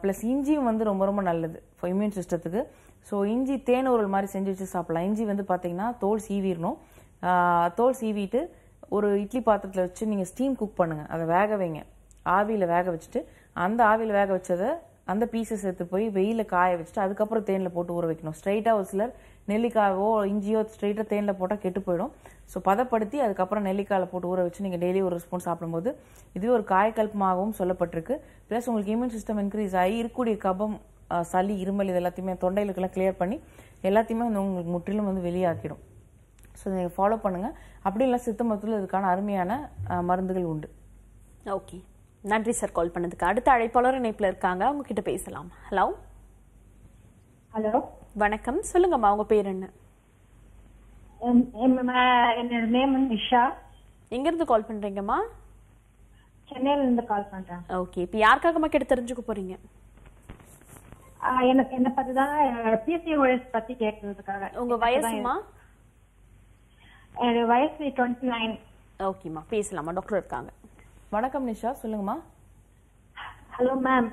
ப்ளஸ் இஞ்சியும் வந்து ரொம்ப ரொம்ப நல்லது இம்யூன் சிஸ்டத்துக்கு ஸோ இஞ்சி தேனூரல் மாதிரி செஞ்சு வச்சு சாப்பிட்லாம் இஞ்சி வந்து பார்த்திங்கன்னா தோல் சீவிடணும் தோல் சீவிட்டு ஒரு இட்லி பாத்திரத்தில் வச்சு நீங்கள் ஸ்டீம் குக் பண்ணுங்கள் அதை வேக வைங்க ஆவியில் வேக வச்சுட்டு அந்த ஆவியில் வேக வச்சதை அந்த பீசஸ் எடுத்து போய் வெயிலில் காய வச்சுட்டு அதுக்கப்புறம் தேனில் போட்டு ஊற வைக்கணும் ஸ்ட்ரைட்டாக ஒரு சிலர் நெல்லிக்காயோ இஞ்சியோ ஸ்ட்ரைட்டாக தேனில் போட்டால் கெட்டு போயிடும் ஸோ பதப்படுத்தி அதுக்கப்புறம் நெல்லிக்காயில் போட்டு ஊற வச்சு நீங்கள் டெய்லி ஒரு ஸ்பூன் சாப்பிடும்போது இதுவே ஒரு காயக்கல்பமாகவும் சொல்லப்பட்டிருக்கு ப்ளஸ் உங்களுக்கு இம்யூன் சிஸ்டம் இன்க்ரீஸ் ஆகி இருக்கக்கூடிய கபம் சளி இருமல் இது எல்லாத்தையுமே தொண்டையிலுக்கெல்லாம் கிளியர் பண்ணி எல்லாத்தையுமே வந்து உங்களுக்கு முற்றிலும் வந்து வெளியாக்கிடும் ஸோ நீங்கள் ஃபாலோ பண்ணுங்கள் அப்படி இல்லை சித்த மருத்துவத்தில் இதுக்கான அருமையான மருந்துகள் உண்டு ஓகே நன்றி சார் கால் பண்ணதுக்கு அடுத்த அழைப்பாளர் இணைப்பில் இருக்காங்க கிட்ட பேசலாம் ஹலோ ஹலோ வணக்கம் சொல்லுங்கம்மா உங்க பேர் என்ன என்னோட நேம் நிஷா எங்கேருந்து கால் பண்ணுறீங்கம்மா இருந்து கால் பண்றேன் ஓகே இப்போ யாருக்காகம்மா கிட்ட தெரிஞ்சுக்க போறீங்க எனக்கு பத்தி தான் பிசிஓஎஸ் பற்றி கேட்கறதுக்காக உங்க வயசுமா வயசு டுவெண்ட்டி நைன் ஓகேம்மா பேசலாமா டாக்டர் இருக்காங்க வணக்கம் நிஷா சொல்லுங்கம்மா ஹலோ மேம்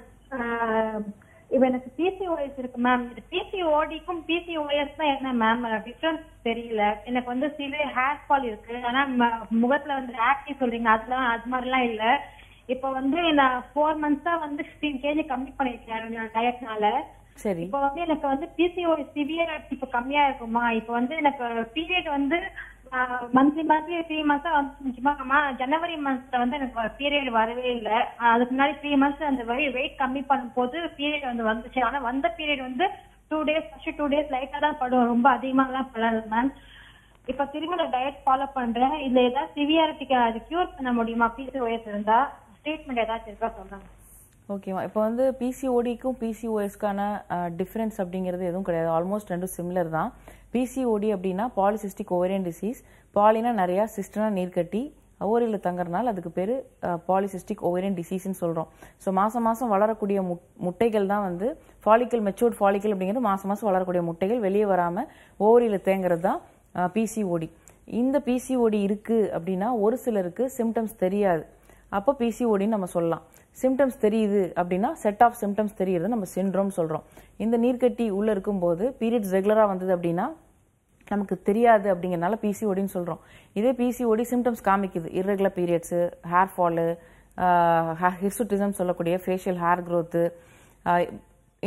இப்போ எனக்கு பிசிஓஎஸ் இருக்கு மேம் இது பிசிஓடிக்கும் பிசிஓஎஸ் தான் என்ன மேம் டிஃப்ரென்ஸ் தெரியல எனக்கு வந்து சில ஹேர் ஃபால் இருக்கு ஆனா முகத்துல வந்து ஆக்டி சொல்றீங்க அதெல்லாம் அது மாதிரிலாம் இல்லை இப்போ வந்து நான் ஃபோர் மந்த்ஸா வந்து ஃபிஃப்டீன் கேஜி கம்மி பண்ணிருக்கேன் டயட்னால சரி இப்போ வந்து எனக்கு வந்து பிசிஓஎஸ் சிவியர் இப்போ கம்மியாக இருக்குமா இப்போ வந்து எனக்கு பீரியட் வந்து மந்த்லி மந்த்லி த்ரீ மந்த்ஸா வந்துச்சுமா ஜனவரி மந்த்ல வந்து எனக்கு பீரியட் வரவே இல்லை அதுக்கு முன்னாடி த்ரீ மந்த்ஸ் அந்த வரி வெயிட் கம்மி பண்ணும் போது பீரியட் வந்து வந்துச்சு ஆனா வந்த பீரியட் வந்து two days first two days லைட்டா தான் படுவோம் ரொம்ப அதிகமாலாம் படாது மேம் இப்ப திரும்ப நான் டயட் ஃபாலோ பண்றேன் இதுல ஏதாவது சிவியாரிட்டிக்கு அது கியூர் பண்ண முடியுமா ஒயர்ஸ் இருந்தா ட்ரீட்மெண்ட் ஏதாச்சும் இருக்கா சொல்றாங்க ஓகேவா இப்போ வந்து பிசிஓடிக்கும் பிசிஓஎஸ்க்கான டிஃப்ரென்ஸ் அப்படிங்கிறது எதுவும் கிடையாது ஆல்மோஸ்ட் ரெண்டும் சிமிலர் தான் பிசிஓடி அப்படின்னா பாலிசிஸ்டிக் ஓவரியன் டிசீஸ் பாலினா நிறையா சிஸ்டனா கட்டி ஓரில் தங்குறதுனால அதுக்கு பேர் பாலிசிஸ்டிக் ஓவரியன் டிசீஸ்னு சொல்கிறோம் ஸோ மாதம் மாதம் வளரக்கூடிய முட்டைகள் தான் வந்து ஃபாலிக்கல் மெச்சூர்ட் ஃபாலிக்கல் அப்படிங்கிறது மாதம் மாதம் வளரக்கூடிய முட்டைகள் வெளியே வராமல் ஓவரியில் தேங்கிறது தான் பிசிஓடி இந்த பிசிஓடி இருக்குது அப்படின்னா ஒரு சிலருக்கு சிம்டம்ஸ் தெரியாது அப்போ பிசிஓடின்னு நம்ம சொல்லலாம் சிம்டம்ஸ் தெரியுது அப்படின்னா செட் ஆஃப் சிம்டம்ஸ் தெரியுறது நம்ம சின்ரோம் சொல்கிறோம் இந்த நீர்க்கட்டி உள்ளே இருக்கும்போது பீரியட்ஸ் ரெகுலராக வந்தது அப்படின்னா நமக்கு தெரியாது அப்படிங்கிறனால பிசிஓடின்னு சொல்கிறோம் இதே பிசிஓடி சிம்டம்ஸ் காமிக்குது irregular periods hair fall hirsutism சொல்லக்கூடிய ஃபேஷியல் ஹேர் க்ரோத்து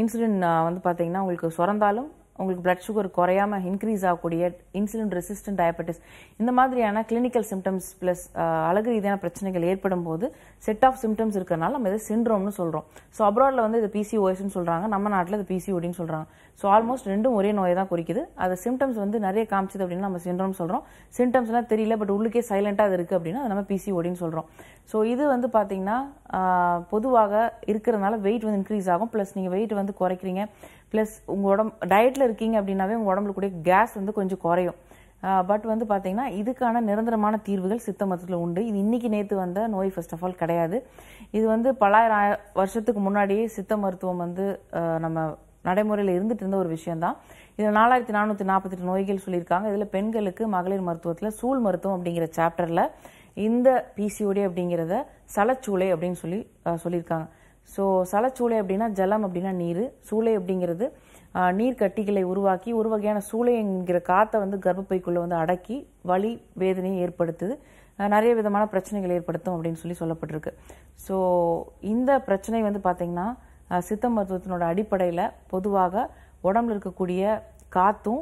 இன்சுலின் வந்து பார்த்தீங்கன்னா உங்களுக்கு சுரந்தாலும் உங்களுக்கு பிளட் சுகர் குறையாமல் இன்க்ரீஸ் ஆகக்கூடிய இன்சுலின் ரெசிஸ்டன்ட் டயபெட்டிஸ் இந்த மாதிரியான கிளினிக்கல் சிம்டம்ஸ் ப்ளஸ் அழகு ரீதியான பிரச்சனைகள் ஏற்படும் போது செட் ஆஃப் சிம்டம்ஸ் இருக்கிறனால நம்ம இதை சின்ரோம்னு சொல்கிறோம் ஸோ அப்ராட்ல வந்து இது பிசிஓஎஸ்ன்னு சொல்கிறாங்க நம்ம நாட்டில் இது பிசிஓடின்னு சொல்கிறாங்க ஸோ ஆல்மோஸ்ட் ரெண்டும் ஒரே நோயை தான் குறிக்குது அது சிம்டம்ஸ் வந்து நிறைய காமிச்சது அப்படின்னு நம்ம சின்ரோம் சொல்கிறோம் சிம்டம்ஸ்லாம் தெரியல பட் உள்ளுக்கே சைலண்ட்டாக அது இருக்குது அப்படின்னா அது நம்ம பிசிஓடின்னு சொல்கிறோம் ஸோ இது வந்து பார்த்தீங்கன்னா பொதுவாக இருக்கிறதுனால வெயிட் வந்து இன்க்ரீஸ் ஆகும் ப்ளஸ் நீங்கள் வெயிட் வந்து குறைக்கிறீங்க ப்ளஸ் உங்கள் உடம்பு டயட்டில் இருக்கீங்க அப்படின்னாவே உங்கள் உடம்புல கேஸ் வந்து கொஞ்சம் குறையும் பட் வந்து பார்த்தீங்கன்னா இதுக்கான நிரந்தரமான தீர்வுகள் சித்த மருத்துவத்தில் உண்டு இது இன்னைக்கு நேற்று வந்த நோய் ஃபர்ஸ்ட் ஆஃப் ஆல் கிடையாது இது வந்து பலாயிரம் வருஷத்துக்கு முன்னாடியே சித்த மருத்துவம் வந்து நம்ம நடைமுறையில் இருந்துட்டு இருந்த ஒரு விஷயம்தான் இதில் நாலாயிரத்தி நானூற்றி நாற்பத்தெட்டு நோய்கள் சொல்லியிருக்காங்க இதில் பெண்களுக்கு மகளிர் மருத்துவத்தில் சூழ் மருத்துவம் அப்படிங்கிற சாப்டரில் இந்த பிசிஓடி அப்படிங்கிறத சலச்சூளை அப்படின்னு சொல்லி சொல்லியிருக்காங்க ஸோ சலச்சூளை அப்படின்னா ஜலம் அப்படின்னா நீர் சூளை அப்படிங்கிறது நீர் கட்டிகளை உருவாக்கி ஒரு வகையான சூளை காற்றை வந்து கர்ப்பப்பைக்குள்ளே வந்து அடக்கி வலி வேதனையை ஏற்படுத்துது நிறைய விதமான பிரச்சனைகள் ஏற்படுத்தும் அப்படின்னு சொல்லி சொல்லப்பட்டிருக்கு ஸோ இந்த பிரச்சனை வந்து பார்த்திங்கன்னா சித்த மருத்துவத்தினோட அடிப்படையில் பொதுவாக உடம்புல இருக்கக்கூடிய காற்றும்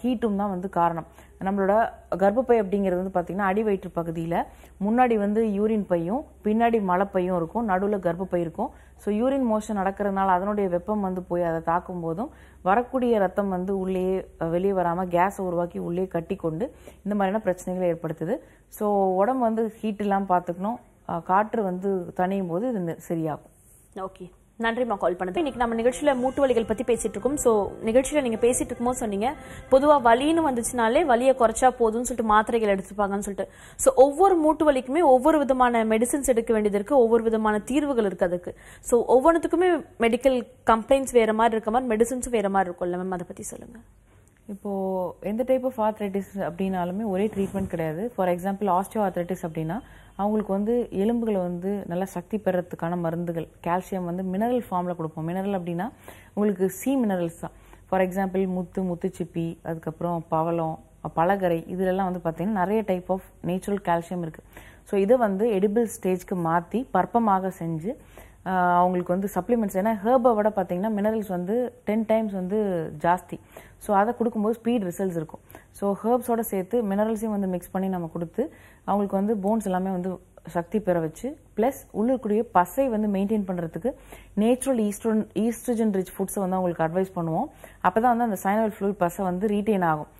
ஹீட்டும் தான் வந்து காரணம் நம்மளோட கர்ப்பப்பை அப்படிங்கிறது வந்து பார்த்திங்கன்னா அடி வயிற்று பகுதியில் முன்னாடி வந்து யூரின் பையும் பின்னாடி மழைப்பையும் இருக்கும் நடுவில் கர்ப்பப்பை இருக்கும் ஸோ யூரின் மோஷன் நடக்கிறதுனால அதனுடைய வெப்பம் வந்து போய் அதை தாக்கும் போதும் வரக்கூடிய ரத்தம் வந்து உள்ளே வெளியே வராமல் கேஸை உருவாக்கி உள்ளே கட்டி கொண்டு இந்த மாதிரியான பிரச்சனைகளை ஏற்படுத்துது ஸோ உடம்பு வந்து ஹீட் இல்லாமல் பார்த்துக்கணும் காற்று வந்து தனியும் போது இது சரியாகும் ஓகே நன்றிமா கால் பண்ணது இன்னைக்கு நம்ம நிகழ்ச்சியில மூட்டு வலிகள் பத்தி பேசிட்டு இருக்கோம் ஸோ நிகழ்ச்சியில நீங்க பேசிட்டு இருக்கும்போது சொன்னீங்க பொதுவா வலின்னு வந்துச்சுனாலே வலியை குறைச்சா போதும்னு சொல்லிட்டு மாத்திரைகள் எடுத்துப்பாங்கன்னு சொல்லிட்டு ஸோ ஒவ்வொரு மூட்டு வலிக்குமே ஒவ்வொரு விதமான மெடிசன்ஸ் எடுக்க வேண்டியது இருக்கு ஒவ்வொரு விதமான தீர்வுகள் இருக்கு அதுக்கு ஸோ ஒவ்வொன்றுத்துக்குமே மெடிக்கல் கம்ப்ளைண்ட்ஸ் வேற மாதிரி இருக்க மாதிரி மெடிசின்ஸும் வேற மாதிரி இருக்கும்ல மேம் அதை பத்தி சொல்லுங்க இப்போது எந்த டைப் ஆஃப் ஆர்த்ரைட்டிஸ் அப்படின்னாலுமே ஒரே ட்ரீட்மெண்ட் கிடையாது ஃபார் எக்ஸாம்பிள் ஆஸ்டியோ ஆர்த்ரைட்டிஸ் அப்படின்னா அவங்களுக்கு வந்து எலும்புகளை வந்து நல்லா சக்தி பெறத்துக்கான மருந்துகள் கால்சியம் வந்து மினரல் ஃபார்மில் கொடுப்போம் மினரல் அப்படின்னா உங்களுக்கு சி மினரல்ஸ் தான் ஃபார் எக்ஸாம்பிள் முத்து முத்துச்சிப்பி அதுக்கப்புறம் பவளம் பலகரை இதுலலாம் வந்து பார்த்திங்கன்னா நிறைய டைப் ஆஃப் நேச்சுரல் கால்சியம் இருக்குது ஸோ இதை வந்து எடிபிள் ஸ்டேஜ்க்கு மாற்றி பற்பமாக செஞ்சு அவங்களுக்கு வந்து சப்ளிமெண்ட்ஸ் ஏன்னா ஹேர்பை விட பார்த்தீங்கன்னா மினரல்ஸ் வந்து டென் டைம்ஸ் வந்து ஜாஸ்தி ஸோ அதை கொடுக்கும்போது ஸ்பீட் ரிசல்ட்ஸ் இருக்கும் ஸோ ஹேர்ப்ஸோட சேர்த்து மினரல்ஸையும் வந்து மிக்ஸ் பண்ணி நம்ம கொடுத்து அவங்களுக்கு வந்து போன்ஸ் எல்லாமே வந்து சக்தி பெற வச்சு ப்ளஸ் உள்ளக்கூடிய பசை வந்து மெயின்டைன் பண்ணுறதுக்கு நேச்சுரல் ஈஸ்ட்ரன் ஈஸ்ட்ரஜன் ரிச் ஃபுட்ஸை வந்து அவங்களுக்கு அட்வைஸ் பண்ணுவோம் அப்போ தான் வந்து அந்த சைனல் ஃப்ளூயிட் பசை வந்து ரீட்டெயின் ஆகும்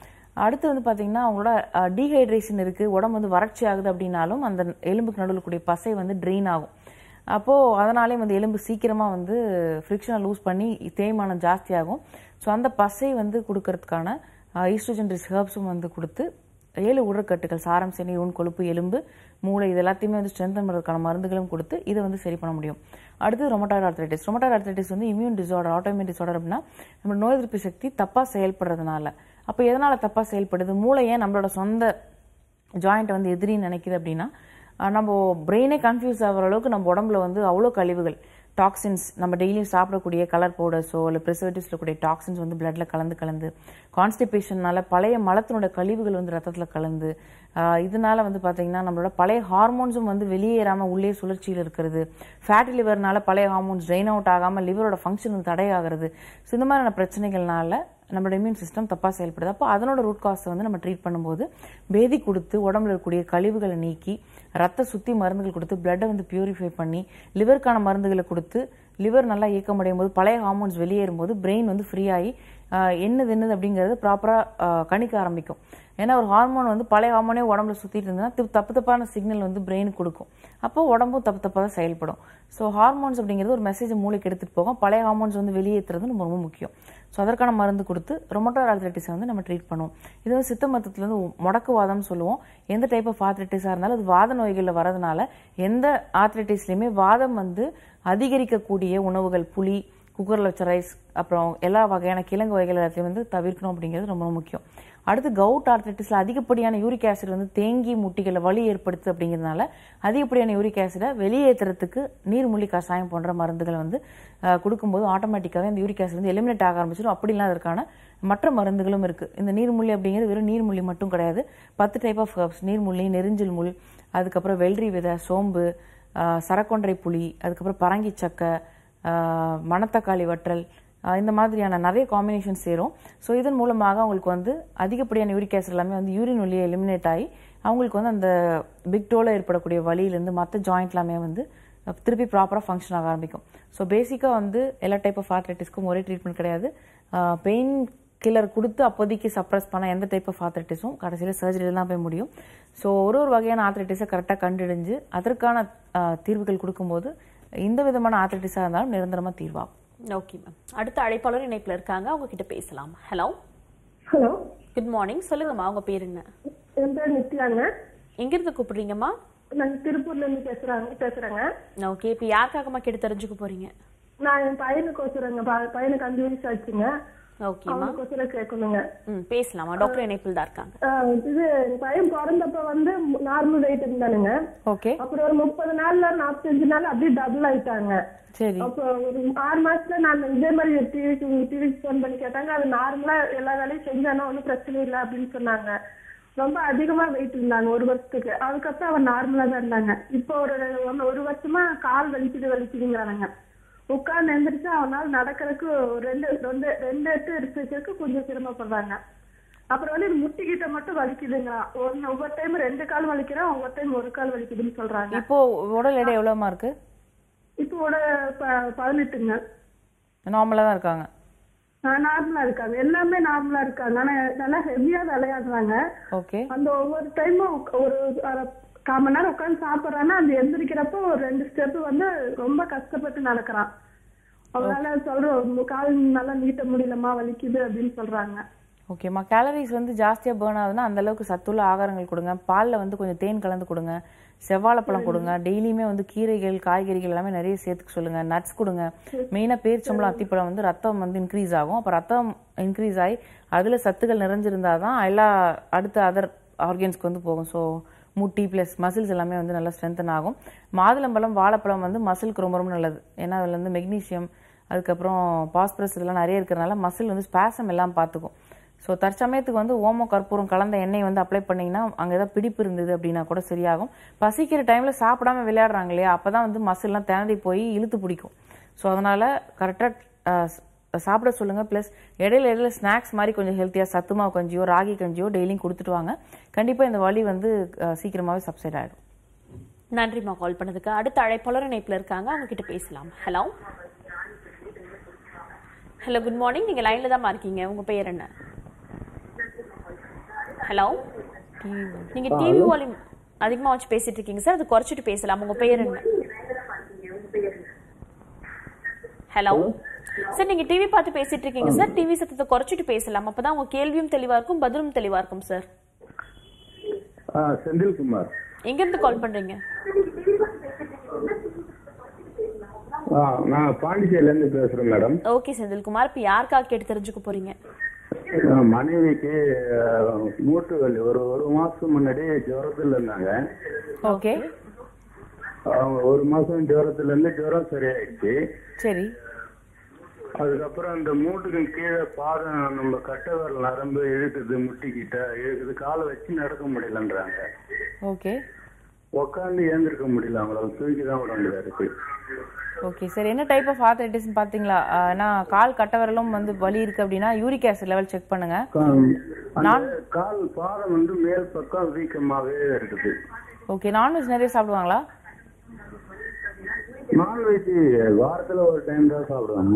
அடுத்து வந்து பார்த்தீங்கன்னா அவங்களோட டீஹைட்ரேஷன் இருக்குது உடம்பு வந்து வறட்சி ஆகுது அப்படின்னாலும் அந்த எலும்புக்கு நடுவில் கூடிய பசை வந்து ட்ரெயின் ஆகும் அப்போது அதனாலே வந்து எலும்பு சீக்கிரமாக வந்து ஃப்ரிக்ஷனை லூஸ் பண்ணி தேய்மானம் ஜாஸ்தியாகும் ஸோ அந்த பசை வந்து கொடுக்கறதுக்கான ஈஸ்ட்ரோஜன் ரிஸ் வந்து கொடுத்து ஏழு உடற்கட்டுகள் சாரம் சேனி உண் கொழுப்பு எலும்பு மூளை இது எல்லாத்தையுமே வந்து ஸ்ட்ரென்தன் பண்ணுறதுக்கான மருந்துகளும் கொடுத்து இதை வந்து சரி பண்ண முடியும் அடுத்து ரொமட்டாய்டு ஆர்த்தரைட்டிஸ் ரொமட்டாய்டு ஆர்த்தரைட்டிஸ் வந்து இம்யூன் டிசார்டர் ஆட்டோமியன் டிசார்டர் அப்படின்னா நம்ம நோய் எதிர்ப்பு சக்தி தப்பாக செயல்படுறதுனால அப்போ எதனால் தப்பாக செயல்படுது மூளை ஏன் நம்மளோட சொந்த ஜாயிண்ட்டை வந்து எதிரின்னு நினைக்குது அப்படின்னா நம்ம பிரெயினே கன்ஃபியூஸ் ஆகிற அளவுக்கு நம்ம உடம்புல வந்து அவ்வளோ கழிவுகள் டாக்ஸின்ஸ் நம்ம டெய்லியும் சாப்பிடக்கூடிய கலர் பவுடர்ஸோ இல்லை ப்ரிசர்வேட்டிவ்ஸில் கூடிய டாக்ஸின்ஸ் வந்து பிளட்ல கலந்து கலந்து கான்ஸ்டிபேஷன்னால பழைய மலத்தினோட கழிவுகள் வந்து ரத்தத்தில் கலந்து இதனால வந்து பார்த்தீங்கன்னா நம்மளோட பழைய ஹார்மோன்ஸும் வந்து வெளியேறாமல் உள்ளே சுழற்சியில் இருக்கிறது ஃபேட்டி லிவர்னால பழைய ஹார்மோன்ஸ் ட்ரெயின் அவுட் ஆகாமல் லிவரோட ஃபங்க்ஷன் வந்து தடையாகிறது ஸோ இந்த மாதிரியான பிரச்சனைகள்னால நம்மளோட இம்யூன் சிஸ்டம் தப்பாக செயல்படுது அப்போ அதனோட ரூட் காஸை வந்து நம்ம ட்ரீட் பண்ணும்போது பேதி கொடுத்து உடம்புல இருக்கக்கூடிய கழிவுகளை நீக்கி ரத்த சுற்றி மருந்துகள் கொடுத்து பிளட்டை வந்து பியூரிஃபை பண்ணி லிவருக்கான மருந்துகளை கொடுத்து லிவர் நல்லா இயக்கமடையும் போது பழைய ஹார்மோன்ஸ் வெளியேறும் போது பிரெயின் வந்து ஃப்ரீ ஆகி என்னது என்னது அப்படிங்கிறது ப்ராப்பராக கணிக்க ஆரம்பிக்கும் ஏன்னா ஒரு ஹார்மோன் வந்து பழைய ஹார்மோனே உடம்புல சுற்றிட்டு இருந்ததுன்னா தப்பு தப்பான சிக்னல் வந்து பிரெயினுக்கு கொடுக்கும் அப்போ உடம்பும் தப்பு தப்பாக தான் செயல்படும் ஸோ ஹார்மோன்ஸ் அப்படிங்கிறது ஒரு மெசேஜ் மூளைக்கு எடுத்துகிட்டு போகும் பழைய ஹார்மோன்ஸ் வந்து வெளியேற்றுறது நம்ம ரொம்ப முக்கியம் ஸோ அதற்கான மருந்து கொடுத்து ரொமோட்டோர் ஆர்த்ரைட்டிஸை வந்து நம்ம ட்ரீட் பண்ணுவோம் இது வந்து சித்த மருத்துவத்தில் வந்து முடக்கு வாதம்னு சொல்லுவோம் எந்த டைப் ஆஃப் ஆர்த்ரைட்டிஸாக இருந்தாலும் அது வாத நோய்களில் வரதுனால எந்த ஆர்த்ரைட்டிஸ்லையுமே வாதம் வந்து அதிகரிக்கக்கூடிய உணவுகள் புளி குக்கரில் வச்ச ரைஸ் அப்புறம் எல்லா வகையான கிழங்கு வகைகள் எல்லாத்தையும் வந்து தவிர்க்கணும் அப்படிங்கிறது ரொம்ப முக்கியம் அடுத்து கவுட் ஆர்த்தட்டிஸில் அதிகப்படியான யூரிக் ஆசிட் வந்து தேங்கி முட்டிகளை வலி ஏற்படுத்து அப்படிங்கிறதுனால அதிகப்படியான யூரிக் ஆசிடை வெளியேற்றுறதுக்கு நீர்மூலி கஷாயம் போன்ற மருந்துகளை வந்து கொடுக்கும்போது ஆட்டோமேட்டிக்காகவே அந்த யூரிக் ஆசிட் வந்து எலிமினேட் ஆக ஆரம்பிச்சிடும் அப்படிலாம் அதற்கான மற்ற மருந்துகளும் இருக்குது இந்த நீர்மூலி அப்படிங்கிறது வெறும் நீர்மூலி மட்டும் கிடையாது பத்து டைப் ஆஃப் ஹர்ப்ஸ் நீர்மூலி நெருஞ்சில் முள் அதுக்கப்புறம் வெள்ளரி விதை சோம்பு சரக்கொன்றை புளி அதுக்கப்புறம் பரங்கி சக்கை மணத்தக்காளி வற்றல் இந்த மாதிரியான நிறைய காம்பினேஷன் சேரும் ஸோ இதன் மூலமாக அவங்களுக்கு வந்து அதிகப்படியான யூரிக் ஆசிட் எல்லாமே வந்து யூரின் வழியை எலிமினேட் ஆகி அவங்களுக்கு வந்து அந்த பிக் டோவில் ஏற்படக்கூடிய வழியிலேருந்து மற்ற ஜாயிண்ட் எல்லாமே வந்து திருப்பி ப்ராப்பராக ஃபங்க்ஷன் ஆக ஆரம்பிக்கும் ஸோ பேசிக்காக வந்து எல்லா டைப் ஆஃப் ஆர்த்ரைட்டிஸ்க்கும் ஒரே ட்ரீட்மெண்ட் கிடையாது பெயின் கில்லர் கொடுத்து அப்போதைக்கு சப்ரஸ் பண்ண எந்த டைப் ஆஃப் ஆர்த்ரைட்டிஸும் கடைசியில் சர்ஜரியில் தான் போய் முடியும் ஸோ ஒரு ஒரு வகையான ஆர்த்ரைட்டிஸை கரெக்டாக கண்டுடிஞ்சு அதற்கான தீர்வுகள் கொடுக்கும்போது எந்த விதமான ஆத்திரிட்டிஸாக இருந்தாலும் நிரந்தரமாக தீர்வாகும் ஓகே மேம் அடுத்த அழைப்பாளர் இணைப்பில் இருக்காங்க அவங்க கிட்ட பேசலாம் ஹலோ ஹலோ குட் மார்னிங் சொல்லுங்கம்மா அவங்க பேர் என்ன என் பேர் நித்யாங்க எங்கிருந்து கூப்பிடுறீங்கம்மா திருப்பூர்ல இருந்து பேசுறேன் பேசுறேங்க ஓகே இப்போ யாருக்காகம்மா கிட்ட தெரிஞ்சுக்க போறீங்க நான் என் பையனுக்கு வச்சுறேங்க பையனுக்கு அஞ்சு வயசு ஆச்சுங்க இது பையன் பிறந்தப்ப வந்து நார்மல் வெயிட் இருந்தானுங்க அப்புறம் ஒரு முப்பது நாள்ல நாள் அப்படியே டபுள் ஆயிட்டாங்க அப்போ ஒரு ஆறு மாசத்துல இதே மாதிரி டிவி பண்ணி கேட்டாங்க நார்மலா எல்லா வேலையும் செஞ்சானா பிரச்சனை அப்படின்னு சொன்னாங்க ரொம்ப அதிகமா வெயிட் இருந்தாங்க ஒரு வருஷத்துக்கு அதுக்கப்புறம் அவன் நார்மலா தான் இருந்தாங்க இப்போ ஒரு ஒரு வருஷமா கால் வலிக்குது வலிக்குதுங்கிறாங்க உட்கார்ந்து எழுந்திரிச்சு அவனால நடக்கிறதுக்கு ரெண்டு ரெண்டு ரெண்டு எட்டு எடுத்து வச்சிருக்கு கொஞ்சம் சிரமப்படுறாங்க அப்புறம் வந்து முட்டிக்கிட்ட மட்டும் வலிக்குதுங்களா ஒன்னு ஒவ்வொரு டைம் ரெண்டு கால் வலிக்கிறான் ஒவ்வொரு டைம் ஒரு கால் வலிக்குதுன்னு சொல்றாங்க இப்போ உடல் எடை எவ்வளவு இருக்கு இப்போ உடல் பதினெட்டுங்க நார்மலா தான் இருக்காங்க நார்மலா இருக்காங்க எல்லாமே நார்மலா இருக்காங்க ஆனா நல்லா ஹெவியா விளையாடுறாங்க அந்த ஒவ்வொரு டைமும் ஒரு கால் மணி நேரம் உட்காந்து சாப்பிட்றான்னா அந்த எந்திரிக்கிறப்போ ஒரு ரெண்டு ஸ்டெப் வந்து ரொம்ப கஷ்டப்பட்டு நடக்கிறான் அவனால சொல்றோம் கால் நல்லா நீட்ட முடியலமா வலிக்குது அப்படின்னு சொல்றாங்க ஓகேம்மா கேலரிஸ் வந்து ஜாஸ்தியாக பேர்ன் ஆகுதுன்னா அந்த அளவுக்கு சத்துள்ள ஆகாரங்கள் கொடுங்க பாலில் வந்து கொஞ்சம் தேன் கலந்து கொடுங்க செவ்வாழைப்பழம் கொடுங்க டெய்லியுமே வந்து கீரைகள் காய்கறிகள் எல்லாமே நிறைய சேர்த்துக்க சொல்லுங்க நட்ஸ் கொடுங்க மெயினாக பேரிச்சம்பளம் அத்திப்பழம் வந்து ரத்தம் வந்து இன்க்ரீஸ் ஆகும் அப்போ ரத்தம் இன்க்ரீஸ் ஆகி அதில் சத்துக்கள் நிறைஞ்சிருந்தால் தான் எல்லா அடுத்த அதர் ஆர்கன்ஸ்க்கு வந்து போகும் ஸோ முட்டி ப்ளஸ் மசில்ஸ் எல்லாமே வந்து நல்லா ஸ்ட்ரென்தன் ஆகும் மாதுளம்பழம் வாழைப்பழம் வந்து மசிலுக்கு ரொம்ப ரொம்ப நல்லது ஏன்னா அதில் வந்து மெக்னீஷியம் அதுக்கப்புறம் பாஸ்பரஸ் இதெல்லாம் நிறைய இருக்கிறனால மசில் வந்து ஸ்பேசம் எல்லாம் பார்த்துக்கும் ஸோ தற்சமயத்துக்கு வந்து ஓமோ கற்பூரம் கலந்த எண்ணெய் வந்து அப்ளை பண்ணிங்கன்னா அங்கே ஏதாவது பிடிப்பு இருந்தது அப்படின்னா கூட சரியாகும் பசிக்கிற டைமில் சாப்பிடாம விளையாடுறாங்க இல்லையா அப்போ தான் வந்து மசில்லாம் திணறி போய் இழுத்து பிடிக்கும் ஸோ அதனால் கரெக்டாக சாப்பிட சொல்லுங்கள் ப்ளஸ் இடையில இடையில ஸ்நாக்ஸ் மாதிரி கொஞ்சம் ஹெல்த்தியாக சத்துமாவு கஞ்சியோ ராகி கஞ்சியோ டெய்லியும் கொடுத்துட்டு வாங்க கண்டிப்பாக இந்த வலி வந்து சீக்கிரமாகவே சப்சைட் ஆகிடும் நன்றிம்மா கால் பண்ணதுக்கு அடுத்த அழைப்பாளர் இணைப்பில் இருக்காங்க அவங்க கிட்ட பேசலாம் ஹலோ ஹலோ குட் மார்னிங் நீங்கள் லைனில் தான் இருக்கீங்க உங்கள் பெயர் என்ன ஹலோ நீங்கள் டிவி வால்யூம் அதிகமாக வச்சு பேசிட்டு இருக்கீங்க சார் அது குறைச்சிட்டு பேசலாம் உங்கள் பேர் என்ன ஹலோ சார் நீங்க டிவி பார்த்து பேசிட்டு இருக்கீங்க சார் டிவி சத்தத்தை குறைச்சிட்டு பேசலாம் அப்பதான் உங்க கேள்வியும் தெளிவா இருக்கும் பதிலும் தெளிவா இருக்கும் சார் செந்தில்குமார் எங்க இருந்து கால் பண்றீங்க நான் பாண்டிச்சேரியில இருந்து பேசுறேன் மேடம் ஓகே செந்தில்குமார் இப்ப யாருக்கா கேட்டு தெரிஞ்சுக்க போறீங்க மனைவிக்கு மூட்டு ஒரு ஒரு மாசம் முன்னாடி ஜோரத்துல இருந்தாங்க ஓகே ஒரு மாசம் ஜோரத்துல இருந்து ஜுரம் சரியாயிடுச்சு சரி அதுக்கப்புறம் இந்த மூட்டுக்கு கீழே பாதம் நம்ம கட்ட நரம்பு இழுக்குது முட்டிக்கிட்ட இழுக்குது காலை வச்சு நடக்க முடியலன்றாங்க ஓகே உட்காந்து ஏந்திருக்க முடியல அவங்களால தூக்கி தான் விட வேண்டியதா இருக்கு ஓகே சார் என்ன டைப் ஆஃப் ஆர்த்தரைட்டிஸ் பாத்தீங்களா ஆனா கால் கட்டவரலும் வந்து வலி இருக்கு அப்படின்னா யூரிக் ஆசிட் லெவல் செக் பண்ணுங்க நான் கால் பாதம் வந்து மேல் பக்கம் வீக்கமாகவே இருக்குது ஓகே நான்வெஜ் நிறைய சாப்பிடுவாங்களா நான்வெஜ் வாரத்துல ஒரு டைம் தான் சாப்பிடுவாங்க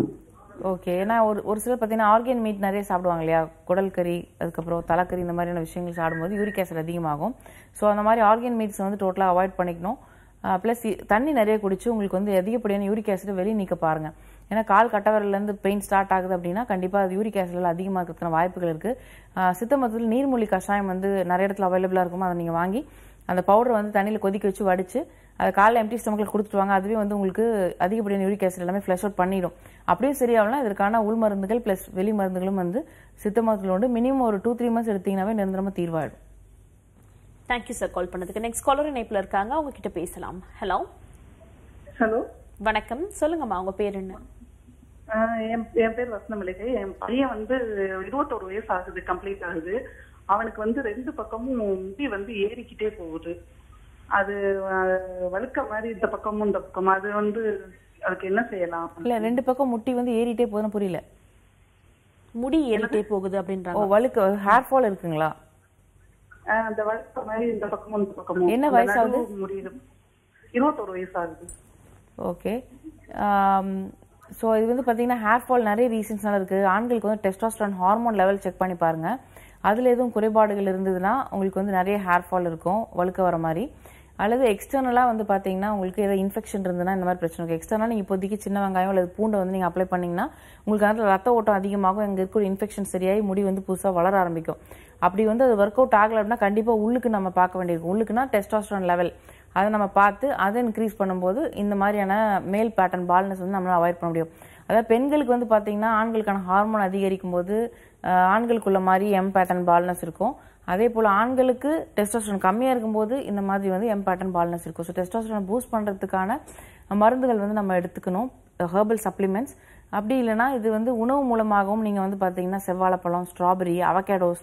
ஓகே ஏன்னா ஒரு ஒரு சிலர் பார்த்தீங்கன்னா ஆர்கேன் மீட் நிறைய சாப்பிடுவாங்க இல்லையா குடல் கறி அதுக்கப்புறம் தலைக்கறி இந்த மாதிரியான விஷயங்கள் சாப்பிடும்போது யூரிக் ஆசிட் அதிகமாகும் ஸோ அந்த மாதிரி ஆர்கன் மீட்ஸ் வந்து டோட்டலாக அவாய்ட் பண்ணிக்கணும் ப்ளஸ் தண்ணி நிறைய குடிச்சு உங்களுக்கு வந்து அதிகப்படியான யூரிக் ஆசிட் வெளியே நிற்க பாருங்கள் ஏன்னா கால் கட்டவரிலேருந்து பெயின் ஸ்டார்ட் ஆகுது அப்படின்னா கண்டிப்பாக அது யூரிக் ஆசிட்ல அதிகமாக இருக்கிற வாய்ப்புகள் இருக்குது சித்த மருத்துவத்தில் நீர்மொழி கஷாயம் வந்து நிறைய இடத்துல அவைலபிளாக இருக்குமோ அதை நீங்கள் வாங்கி அந்த பவுடரை வந்து தண்ணியில் கொதிக்க வச்சு வடித்து அதை காலைல எம்டி ஸ்டமக்கில் கொடுத்துருவாங்க அதுவே வந்து உங்களுக்கு அதிகப்படியான யூரிக் ஆசிட் எல்லாமே ஃப்ளஷ் அவுட் பண்ணிடும் அப்படியும் சரியாகலாம் இதற்கான உள் மருந்துகள் ப்ளஸ் வெளி மருந்துகளும் வந்து சித்த மருந்துகள் உண்டு மினிமம் ஒரு டூ த்ரீ மந்த்ஸ் எடுத்தீங்கன்னாவே நிரந்தரமாக தீர்வாயிடும் தேங்க்யூ சார் கால் பண்ணதுக்கு நெக்ஸ்ட் காலர் இணைப்பில் இருக்காங்க அவங்க கிட்ட பேசலாம் ஹலோ ஹலோ வணக்கம் சொல்லுங்கம்மா உங்க பேர் என்ன என் பேர் வசந்தமளிகை என் பையன் வந்து இருபத்தோரு வயசு ஆகுது கம்ப்ளீட் ஆகுது அவனுக்கு வந்து ரெண்டு பக்கமும் முடி வந்து ஏறிக்கிட்டே போகுது அது வழுக்க மாதிரி இந்த பக்கமும் இந்த பக்கம் அது வந்து அதுக்கு என்ன செய்யலாம் இல்ல ரெண்டு பக்கம் முட்டி வந்து ஏறிட்டே போதுன்னு புரியல முடி ஏறிட்டே போகுது அப்படின்றாங்க ஓ வழுக்க ஹேர் ஃபால் இருக்குங்களா அந்த வழுக்க மாதிரி இந்த பக்கமும் இந்த பக்கமும் என்ன வயசு ஆகுது முடியுது இருபத்தோரு வயசு ஓகே ஸோ இது வந்து பார்த்தீங்கன்னா ஹேர் ஃபால் நிறைய ரீசன்ஸ்னால இருக்குது ஆண்களுக்கு வந்து டெஸ்டாஸ்ட்ரான் ஹார்மோன் லெவல் செக் பண்ணி பாருங்கள் அதில் எதுவும் குறைபாடுகள் இருந்ததுன்னா உங்களுக்கு வந்து நிறைய ஹேர் ஃபால் இருக்கும் வழுக்க வர மாதிரி அல்லது எக்ஸ்டர்னலாக வந்து பார்த்தீங்கன்னா உங்களுக்கு ஏதாவது இன்ஃபெக்ஷன் இருந்ததுன்னா இந்த மாதிரி பிரச்சனை இருக்கும் எக்ஸ்டர்னலாக நீங்கள் இப்போதைக்கு சின்ன வெங்காயம் அல்லது பூண்டை வந்து நீங்கள் அப்ளை பண்ணிங்கன்னா உங்களுக்கு அதில் ரத்த ஓட்டம் அதிகமாகும் அங்கே இருக்கிற இன்ஃபெக்ஷன் சரியாகி முடி வந்து புதுசாக வளர ஆரம்பிக்கும் அப்படி வந்து அது ஒர்க் அவுட் ஆகலை அப்படின்னா கண்டிப்பாக உள்ளுக்கு நம்ம பார்க்க வேண்டியிருக்கும் உள்ளுக்குன்னா டெஸ்டாஸ்ட்ரான் லெவல் அதை நம்ம பார்த்து அதை இன்க்ரீஸ் பண்ணும்போது இந்த மாதிரியான மேல் பேட்டர்ன் பால்னஸ் வந்து நம்மளால் அவாய்ட் பண்ண முடியும் அதாவது பெண்களுக்கு வந்து பார்த்தீங்கன்னா ஆண்களுக்கான ஹார்மோன் அதிகரிக்கும் போது ஆண்களுக்குள்ள மாதிரி எம் பேட்டர்ன் பால்னஸ் இருக்கும் அதே போல் ஆண்களுக்கு டெஸ்டோஸ்டரோன் கம்மியாக இருக்கும்போது இந்த மாதிரி வந்து எம்பேட்டன் பால்னஸ் இருக்கும் ஸோ டெஸ்டோஸ்டரோன் பூஸ்ட் பண்ணுறதுக்கான மருந்துகள் வந்து நம்ம எடுத்துக்கணும் ஹெர்பல் சப்ளிமெண்ட்ஸ் அப்படி இல்லைனா இது வந்து உணவு மூலமாகவும் நீங்கள் வந்து பார்த்தீங்கன்னா செவ்வாழைப்பழம் ஸ்ட்ராபெரி அவகேடோஸ்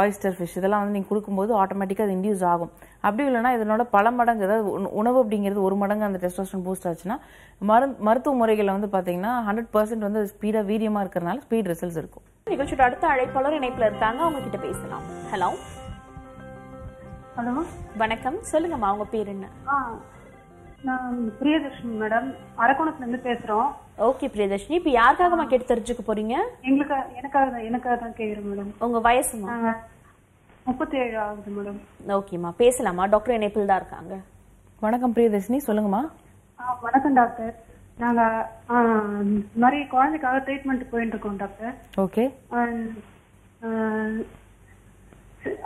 ஆயிஸ்டர் ஃபிஷ் இதெல்லாம் வந்து நீங்கள் கொடுக்கும்போது ஆட்டோமேட்டிக்காக அது இன்டியூஸ் ஆகும் அப்படி இல்லைனா இதனோட பல மடங்கு அதாவது உணவு அப்படிங்கிறது ஒரு மடங்கு அந்த டெஸ்டோஸ்டன் பூஸ்ட் ஆச்சுன்னா மரு மருத்துவ முறைகளில் வந்து பார்த்தீங்கன்னா ஹண்ட்ரட் பர்சன்ட் வந்து ஸ்பீடாக வீரியமாக இருக்கிறனால ஸ்பீட் ரிசல்ட்ஸ் இருக்கும் நிகழ்ச்சியோட அடுத்த அழைப்பாளர் இணைப்புல இருக்காங்க அவங்க கிட்ட பேசலாம் ஹலோ ஹலோ வணக்கம் சொல்லுங்கம்மா உங்க பேர் என்ன நான் பிரியதர்ஷினி மேடம் அரக்கோணத்துல இருந்து பேசுறோம் ஓகே பிரியதர்ஷினி இப்ப யாருக்காகமா கேட்டு தெரிஞ்சுக்க போறீங்க எங்களுக்கு எனக்காக தான் எனக்காக தான் கேக்குறேன் மேடம் உங்க வயசு முப்பத்தி ஏழு ஆகுது மேடம் ஓகேம்மா பேசலாமா டாக்டர் இணைப்பில் தான் இருக்காங்க வணக்கம் பிரியதர்ஷினி சொல்லுங்கம்மா வணக்கம் டாக்டர் நாங்க இந்த மாதிரி குழந்தைக்காக ட்ரீட்மெண்ட் போயிட்டு இருக்கோம் டாக்டர் ஓகே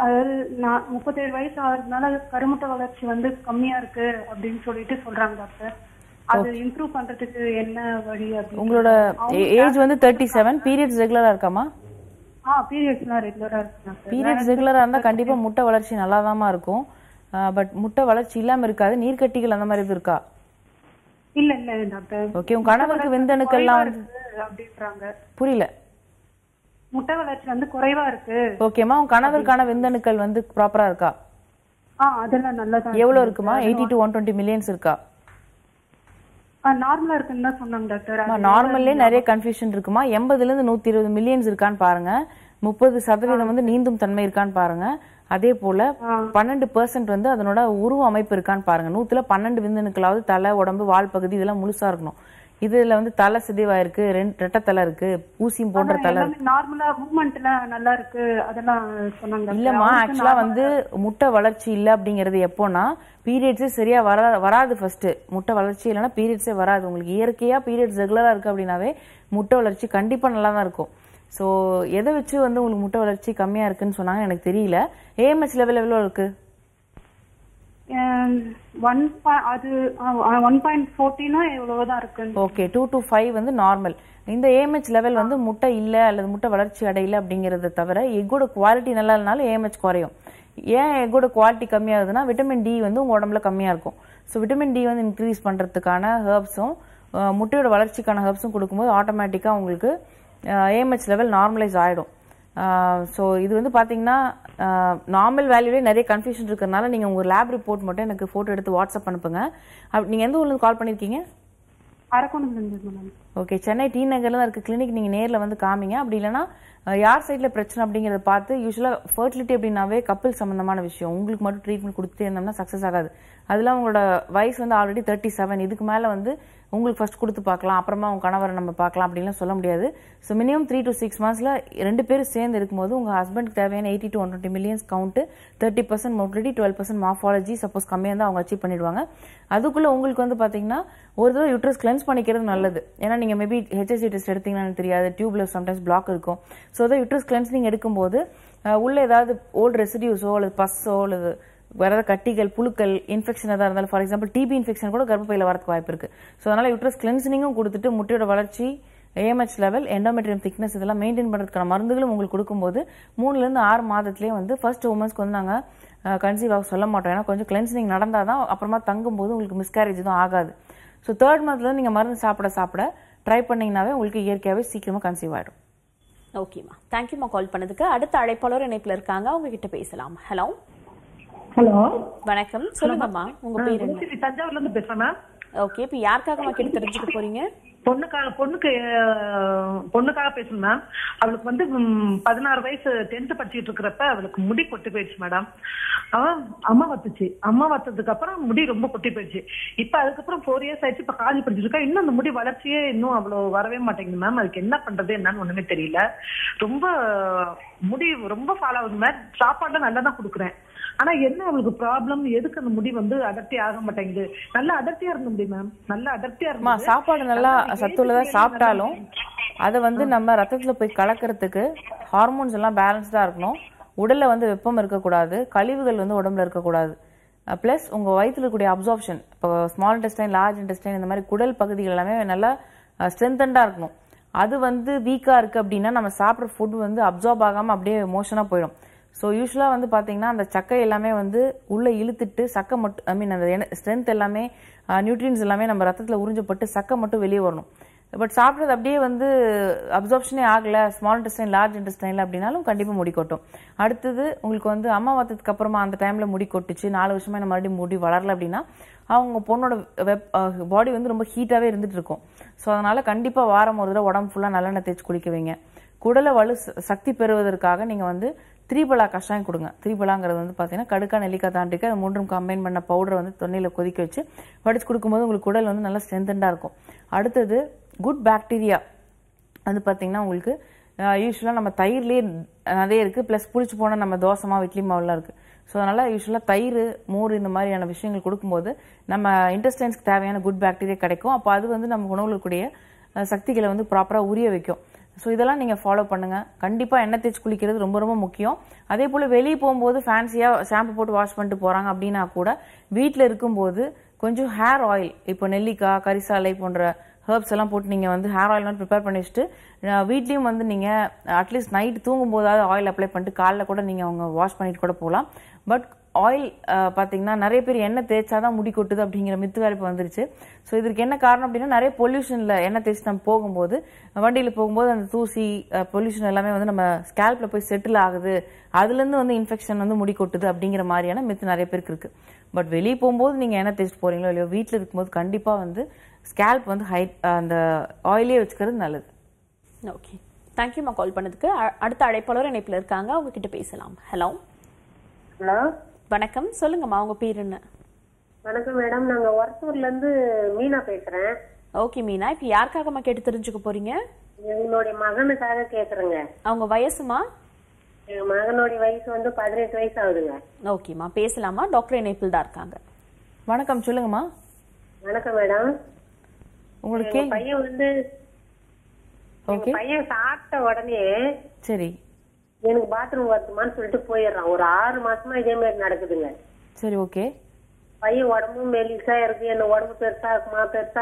அதாவது நான் முப்பத்தேழு வயசு ஆகிறதுனால கருமுட்டை வளர்ச்சி வந்து கம்மியா இருக்கு அப்படின்னு சொல்லிட்டு சொல்றாங்க டாக்டர் அது இம்ப்ரூவ் பண்றதுக்கு என்ன வழி உங்களோட ஏஜ் வந்து தேர்ட்டி செவன் பீரியட்ஸ் ரெகுலரா இருக்காமா பீரியட்ஸ்லாம் ரெகுலரா இருக்கு பீரியட்ஸ் ரெகுலரா இருந்தா கண்டிப்பா முட்டை வளர்ச்சி நல்லா இருக்கும் பட் முட்டை வளர்ச்சி இல்லாம இருக்காது நீர்க்கட்டிகள் அந்த மாதிரி இது இருக்கா இல்ல இல்ல டாக்டர் ஓகே உங்க கணவருக்கு விந்தணுக்கள்லாம் அப்படின்றாங்க புரியல முட்டை வளர்ச்சி வந்து குறைவா இருக்கு ஓகேமா உங்க கணவருக்கான விந்தணுக்கள் வந்து ப்ராப்பரா இருக்கா ஆ அதெல்லாம் நல்லா தான் எவ்வளவு இருக்குமா 80 டு 120 மில்லியன்ஸ் இருக்கா நார்மலா இருக்குன்னு தான் சொன்னாங்க டாக்டர் நார்மல்லே நிறைய கன்ஃபியூஷன் இருக்குமா எண்பதுல இருந்து நூத்தி இருபது மில்லியன்ஸ் இருக்கான்னு பாருங்க முப்பது சதவீதம் வந்து நீந்தும் தன்மை இருக்கான்னு பாருங்க அதே போல பன்னெண்டு பெர்சன்ட் வந்து அதனோட உருவ அமைப்பு இருக்கான்னு பாருங்க நூத்துல பன்னெண்டு விந்தணுக்களாவது தலை உடம்பு வால் பகுதி இதெல்லாம் முழுசா இருக்கணும் இதுல வந்து தலை இருக்கு ரெண்டு ரெட்ட தலை இருக்கு ஊசியும் போன்ற தலை நார்மலா மூவ்மெண்ட்ல நல்லா இருக்கு அதெல்லாம் சொன்னாங்க இல்லம்மா ஆக்சுவலா வந்து முட்டை வளர்ச்சி இல்ல அப்படிங்கறது எப்போனா பீரியட்ஸே சரியா வரா வராது ஃபர்ஸ்ட் முட்டை வளர்ச்சி இல்லைன்னா பீரியட்ஸே வராது உங்களுக்கு இயற்கையா பீரியட்ஸ் ரெகுலரா இருக்கு அப்படின்னாவே முட்டை வளர்ச்சி கண்டிப்பா நல்லா தான் இருக்கும் ஸோ எதை வச்சு வந்து உங்களுக்கு முட்டை வளர்ச்சி கம்மியாக இருக்குன்னு சொன்னாங்க எனக்கு தெரியல ஏஎம்எஸ் லெவல் எவ்வளோ இருக்கு ஒன் அது ஒன் பாயிண்ட் ஃபோர்ட்டினா எவ்வளோ தான் இருக்கு ஓகே டூ டு ஃபைவ் வந்து நார்மல் இந்த ஏஎம்ஹெச் லெவல் வந்து முட்டை இல்லை அல்லது முட்டை வளர்ச்சி அடையில அப்படிங்கிறத தவிர எக்கோட குவாலிட்டி நல்லா இருந்தாலும் ஏஎம்ஹெச் குறையும் ஏன் எக்கோட குவாலிட்டி கம்மியாகுதுன்னா விட்டமின் டி வந்து உங்கள் உடம்புல கம்மியாக இருக்கும் ஸோ விட்டமின் டி வந்து இன்க்ரீஸ் பண்ணுறதுக்கான ஹர்ப்ஸும் முட்டையோட வளர்ச்சிக்கான ஹர்ப்ஸும் கொடுக்கும்போது ஆட்டோமேட்டிக்காக உங்களுக்கு ஏஎம்ஹெச் லெவல் நார்மலைஸ் ஆகிடும் ஸோ இது வந்து பார்த்தீங்கன்னா நார்மல் வேல்யூலே நிறைய கன்ஃபியூஷன் இருக்கிறதுனால நீங்கள் உங்கள் லேப் ரிப்போர்ட் மட்டும் எனக்கு ஃபோட்டோ எடுத்து வாட்ஸ்அப் அனுப்புங்க நீங்கள் எந்த ஊர்லேருந்து கால் பண்ணியிருக்கீங்க அரக்கோணம் ஓகே சென்னை டி நகரில் தான் இருக்குது கிளினிக் நீங்கள் நேரில் வந்து காமிங்க அப்படி இல்லைனா யார் சைடில் பிரச்சனை அப்படிங்கிறத பார்த்து யூஸ்வலாக ஃபர்டிலிட்டி அப்படின்னாவே கப்பல் சம்மந்தமான விஷயம் உங்களுக்கு மட்டும் ட்ரீட்மெண்ட் கொடுத்துட்டே இருந்தோம்னா சக்ஸஸ் ஆகாது அதெல்லாம் உங்களோட வயசு வந்து ஆல்ரெடி தேர்ட்டி செவன் இதுக்கு மேலே வந்து உங்களுக்கு ஃபஸ்ட் கொடுத்து பார்க்கலாம் அப்புறமா உங்க கணவரை நம்ம பார்க்கலாம் அப்படின்லாம் சொல்ல முடியாது so minimum three to six மந்த்ஸில் ரெண்டு பேரும் சேர்ந்து இருக்கும்போது உங்கள் ஹஸ்பண்ட் தேவையான eighty to one twenty millions count thirty percent motility twelve percent morphology suppose கம்மியாக இருந்தால் அவங்க அச்சீவ் பண்ணிடுவாங்க அதுக்குள்ளே உங்களுக்கு வந்து பார்த்தீங்கன்னா ஒரு தடவை யூட்ரஸ் கிளென்ஸ் பண்ணிக்கிறது நல்லது ஏன்னா நீங்கள் மேபி ஹெச்எஸ்சி டெஸ்ட் எடுத்தீங்கன்னு தெரியாது டியூப்ல சம்டைம்ஸ் பிளாக் இருக்கும் ஸோ அதை யூட்ரஸ் கிளென்சிங் எடுக்கும்போது உள்ள ஏதாவது ஓல்டு ரெசிடியூஸோ அல்லது பஸ்ஸோ அல்லது வர கட்டிகள் புழுக்கள் இன்ஃபெக்ஷன் எதாவது இருந்தாலும் ஃபார் எக்ஸாம்பிள் டிபி இன்ஃபெக்ஷன் கூட கர்ப்பப்பையில் வரதுக்கு வாய்ப்பு இருக்குது ஸோ அதனால் யூட்ரஸ் கிளென்சிங்கும் கொடுத்துட்டு முட்டையோட வளர்ச்சி ஏஎம்ஹெச் லெவல் எண்டோமெட்ரியம் திக்னஸ் இதெல்லாம் மெயின்டைன் பண்ணுறதுக்கான மருந்துகளும் உங்களுக்கு கொடுக்கும்போது மூணுலேருந்து ஆறு மாதத்துலேயே வந்து ஃபர்ஸ்ட் உமன்ஸ்க்கு வந்து நாங்கள் கன்சீவ் ஆக சொல்ல மாட்டோம் ஏன்னா கொஞ்சம் கிளென்சிங் நடந்தால் தான் அப்புறமா தங்கும்போது உங்களுக்கு மிஸ்கேரேஜ் எதுவும் ஆகாது ஸோ தேர்ட் மந்த்லேருந்து நீங்கள் மருந்து சாப்பிட சாப்பிட ட்ரை பண்ணிங்கனாவே உங்களுக்கு இயற்கையாகவே சீக்கிரமாக கன்சீவ் ஆகிடும் ஓகேம்மா தேங்க்யூம்மா கால் பண்ணதுக்கு அடுத்த அழைப்பாளர் இணைப்பில் இருக்காங்க அவங்ககிட்ட பேசலாம் ஹலோ ஹலோ வணக்கம் சொல்லுங்கம்மா உங்க பேர் தஞ்சாவூர்ல இருந்து பேசுறேன் ஓகே இப்போ யாருக்காகம்மா கேட்டு தெரிஞ்சுக்க போறீங்க பொண்ணுக்காக பொண்ணுக்கு பொண்ணுக்காக பேசணும் மேம் அவளுக்கு வந்து பதினாறு வயசு டென்த் படிச்சுட்டு இருக்கிறப்ப அவளுக்கு முடி கொட்டி போயிடுச்சு மேடம் அம்மா வத்துச்சு அம்மா வத்ததுக்கு அப்புறம் முடி ரொம்ப கொட்டி போயிடுச்சு இப்ப அதுக்கப்புறம் ஃபோர் இயர்ஸ் ஆயிடுச்சு இப்ப காலேஜ் படிச்சிருக்கா இன்னும் அந்த முடி வளர்ச்சியே இன்னும் அவ்வளவு வரவே மாட்டேங்குது மேம் அதுக்கு என்ன பண்றது என்னன்னு ஒண்ணுமே தெரியல ரொம்ப முடி ரொம்ப ஃபாலோ ஆகுது மேம் சாப்பாடு நல்லா தான் கொடுக்குறேன் ஆனா என்ன அவளுக்கு ப்ராப்ளம் எதுக்கு அந்த முடி வந்து அடர்த்தி ஆக மாட்டேங்குது நல்லா அடர்த்தியா இருந்த முடி மேம் நல்லா அடர்த்தியா இருக்குமா சாப்பாடு நல்லா சத்துள்ளதா சாப்பிட்டாலும் அதை வந்து நம்ம ரத்தத்துல போய் கலக்கிறதுக்கு ஹார்மோன்ஸ் எல்லாம் பேலன்ஸ்டா இருக்கணும் உடல்ல வந்து வெப்பம் இருக்கக்கூடாது கழிவுகள் வந்து உடம்புல இருக்கக்கூடாது ப்ளஸ் உங்கள் வயிற்றில் இருக்கக்கூடிய அப்சார்ப்ஷன் இப்போ ஸ்மால் இன்டெஸ்டைன் லார்ஜ் இன்டெஸ்டைன் இந்த மாதிரி குடல் பகுதிகள் எல்லாமே நல்லா ஸ்ட்ரென்தண்டாக இருக்கணும் அது வந்து வீக்காக இருக்குது அப்படின்னா நம்ம சாப்பிட்ற ஃபுட் வந்து அப்சார்ப் ஆகாமல் அப்படியே மோஷனாக போயிடும் ஸோ யூஸ்வலாக வந்து பார்த்தீங்கன்னா அந்த சக்கை எல்லாமே வந்து உள்ளே இழுத்துட்டு சக்கை மட்டும் ஐ மீன் அந்த ஸ்ட்ரென்த் எல்லாமே நியூட்ரியன்ஸ் எல்லாமே நம்ம ரத்தத்தில் உறிஞ்சப்பட்டு சக்கை மட்டும் வெளியே வரணும் பட் சாப்பிட்றது அப்படியே வந்து அப்சார்ப்ஷனே ஆகலை ஸ்மால் இன்டெஸ்டைன் லார்ஜ் இன்டெஸ்டைனில் அப்படின்னாலும் கண்டிப்பாக கொட்டும் அடுத்தது உங்களுக்கு வந்து அம்மா வாத்ததுக்கு அப்புறமா அந்த டைமில் முடி கொட்டுச்சு நாலு வருஷமாக நம்ம மறுபடியும் முடி வளரல அப்படின்னா அவங்க பொண்ணோட வெப் பாடி வந்து ரொம்ப ஹீட்டாகவே இருந்துட்டு இருக்கும் ஸோ அதனால் கண்டிப்பாக வாரம் ஒரு தடவை உடம்பு ஃபுல்லாக நல்லெண்ணெய் தேய்ச்சி குளிக்க வைங்க குடலை வலு சக்தி பெறுவதற்காக நீங்கள் வந்து திரிபலா கஷாயம் கொடுங்க திரிபலாங்கிறது வந்து பார்த்தீங்கன்னா கடுக்கா நெல்லிக்காய் தாண்டிக்கு அது மூன்றும் கம்பைன் பண்ண பவுடரை வந்து தொண்ணியில் கொதிக்க வச்சு வடித்து கொடுக்கும்போது உங்களுக்கு குடல் வந்து நல்லா ஸ்ட்ரென்தண்டாக இருக்கும் அடுத்தது குட் பாக்டீரியா வந்து பார்த்திங்கன்னா உங்களுக்கு யூஸ்வலாக நம்ம தயிர்லேயே நிறைய இருக்குது ப்ளஸ் புளிச்சு போனால் நம்ம தோசமாக இட்லி மாவுலாம் இருக்குது ஸோ அதனால் யூஸ்வலாக தயிர் மோர் இந்த மாதிரியான விஷயங்கள் கொடுக்கும்போது நம்ம இன்டெஸ்டைன்ஸ்க்கு தேவையான குட் பாக்டீரியா கிடைக்கும் அப்போ அது வந்து நம்ம உணவுகளுக்குடைய சக்திகளை வந்து ப்ராப்பராக உரிய வைக்கும் ஸோ இதெல்லாம் நீங்கள் ஃபாலோ பண்ணுங்கள் கண்டிப்பாக எண்ணெய் தேய்ச்சி குளிக்கிறது ரொம்ப ரொம்ப முக்கியம் அதே போல் வெளியே போகும்போது ஃபேன்சியாக ஷாம்பு போட்டு வாஷ் பண்ணிட்டு போகிறாங்க அப்படின்னா கூட வீட்டில் இருக்கும்போது கொஞ்சம் ஹேர் ஆயில் இப்போ நெல்லிக்காய் கரிசாலை போன்ற ஹர்ப்ஸ் எல்லாம் போட்டு நீங்கள் வந்து ஹேர் ஆயில்லாம் ப்ரிப்பேர் பண்ணி வச்சுட்டு வீட்லேயும் வந்து நீங்கள் அட்லீஸ்ட் நைட் தூங்கும் போதாவது ஆயில் அப்ளை பண்ணிட்டு காலைல கூட நீங்கள் அவங்க வாஷ் பண்ணிட்டு கூட போகலாம் பட் ஆயில் பார்த்தீங்கன்னா நிறைய பேர் எண்ணெய் தேய்ச்சா தான் முடி கொட்டுது அப்படிங்கிற மித்து வேறு வந்துருச்சு ஸோ இதற்கு என்ன காரணம் அப்படின்னா நிறைய பொல்யூஷனில் எண்ணெய் தேய்ச்சி நம்ம போகும்போது வண்டியில் போகும்போது அந்த தூசி பொல்யூஷன் எல்லாமே வந்து நம்ம ஸ்கேல்பில் போய் செட்டில் ஆகுது அதுலேருந்து வந்து இன்ஃபெக்ஷன் வந்து முடி கொட்டுது அப்படிங்கிற மாதிரியான மித்து நிறைய பேருக்கு இருக்குது பட் வெளியே போகும்போது நீங்கள் எண்ணெய் தேய்ச்சி போகிறீங்களோ இல்லையோ வீட்டில் இருக்கும்போது கண்டிப்பாக வந்து ஸ்கேல்ப் வந்து ஹை அந்த ஆயிலே வச்சுக்கிறது நல்லது ஓகே தேங்க்யூம்மா கால் பண்ணதுக்கு அடுத்த அழைப்பாளர் இணைப்பில் இருக்காங்க அவங்க கிட்ட பேசலாம் ஹலோ ஹலோ வணக்கம் சொல்லுங்கம்மா உங்க பேர் என்ன வணக்கம் மேடம் நாங்க ஒரத்தூர்ல இருந்து மீனா பேசுறேன் ஓகே மீனா இப்ப யாருக்காகமா கேட்டு தெரிஞ்சுக்க போறீங்க எங்களுடைய மகனுக்காக கேக்குறேங்க அவங்க வயசுமா என் மகனுடைய வயசு வந்து பதினெட்டு வயசு ஆகுதுங்க ஓகேம்மா பேசலாமா டாக்டர் இணைப்பில் தான் இருக்காங்க வணக்கம் சொல்லுங்கம்மா வணக்கம் மேடம் உங்களுக்கு பையன் வந்து ஓகே பையன் சாப்பிட்ட உடனே சரி எனக்கு பாத்ரூம் வருதுமான்னு சொல்லிட்டு போயிடுறான் ஒரு ஆறு மாசமா இதே மாதிரி நடக்குதுங்க சரி ஓகே பையன் உடம்பும் மெலிசா இருக்கு என்ன உடம்பு பெருசா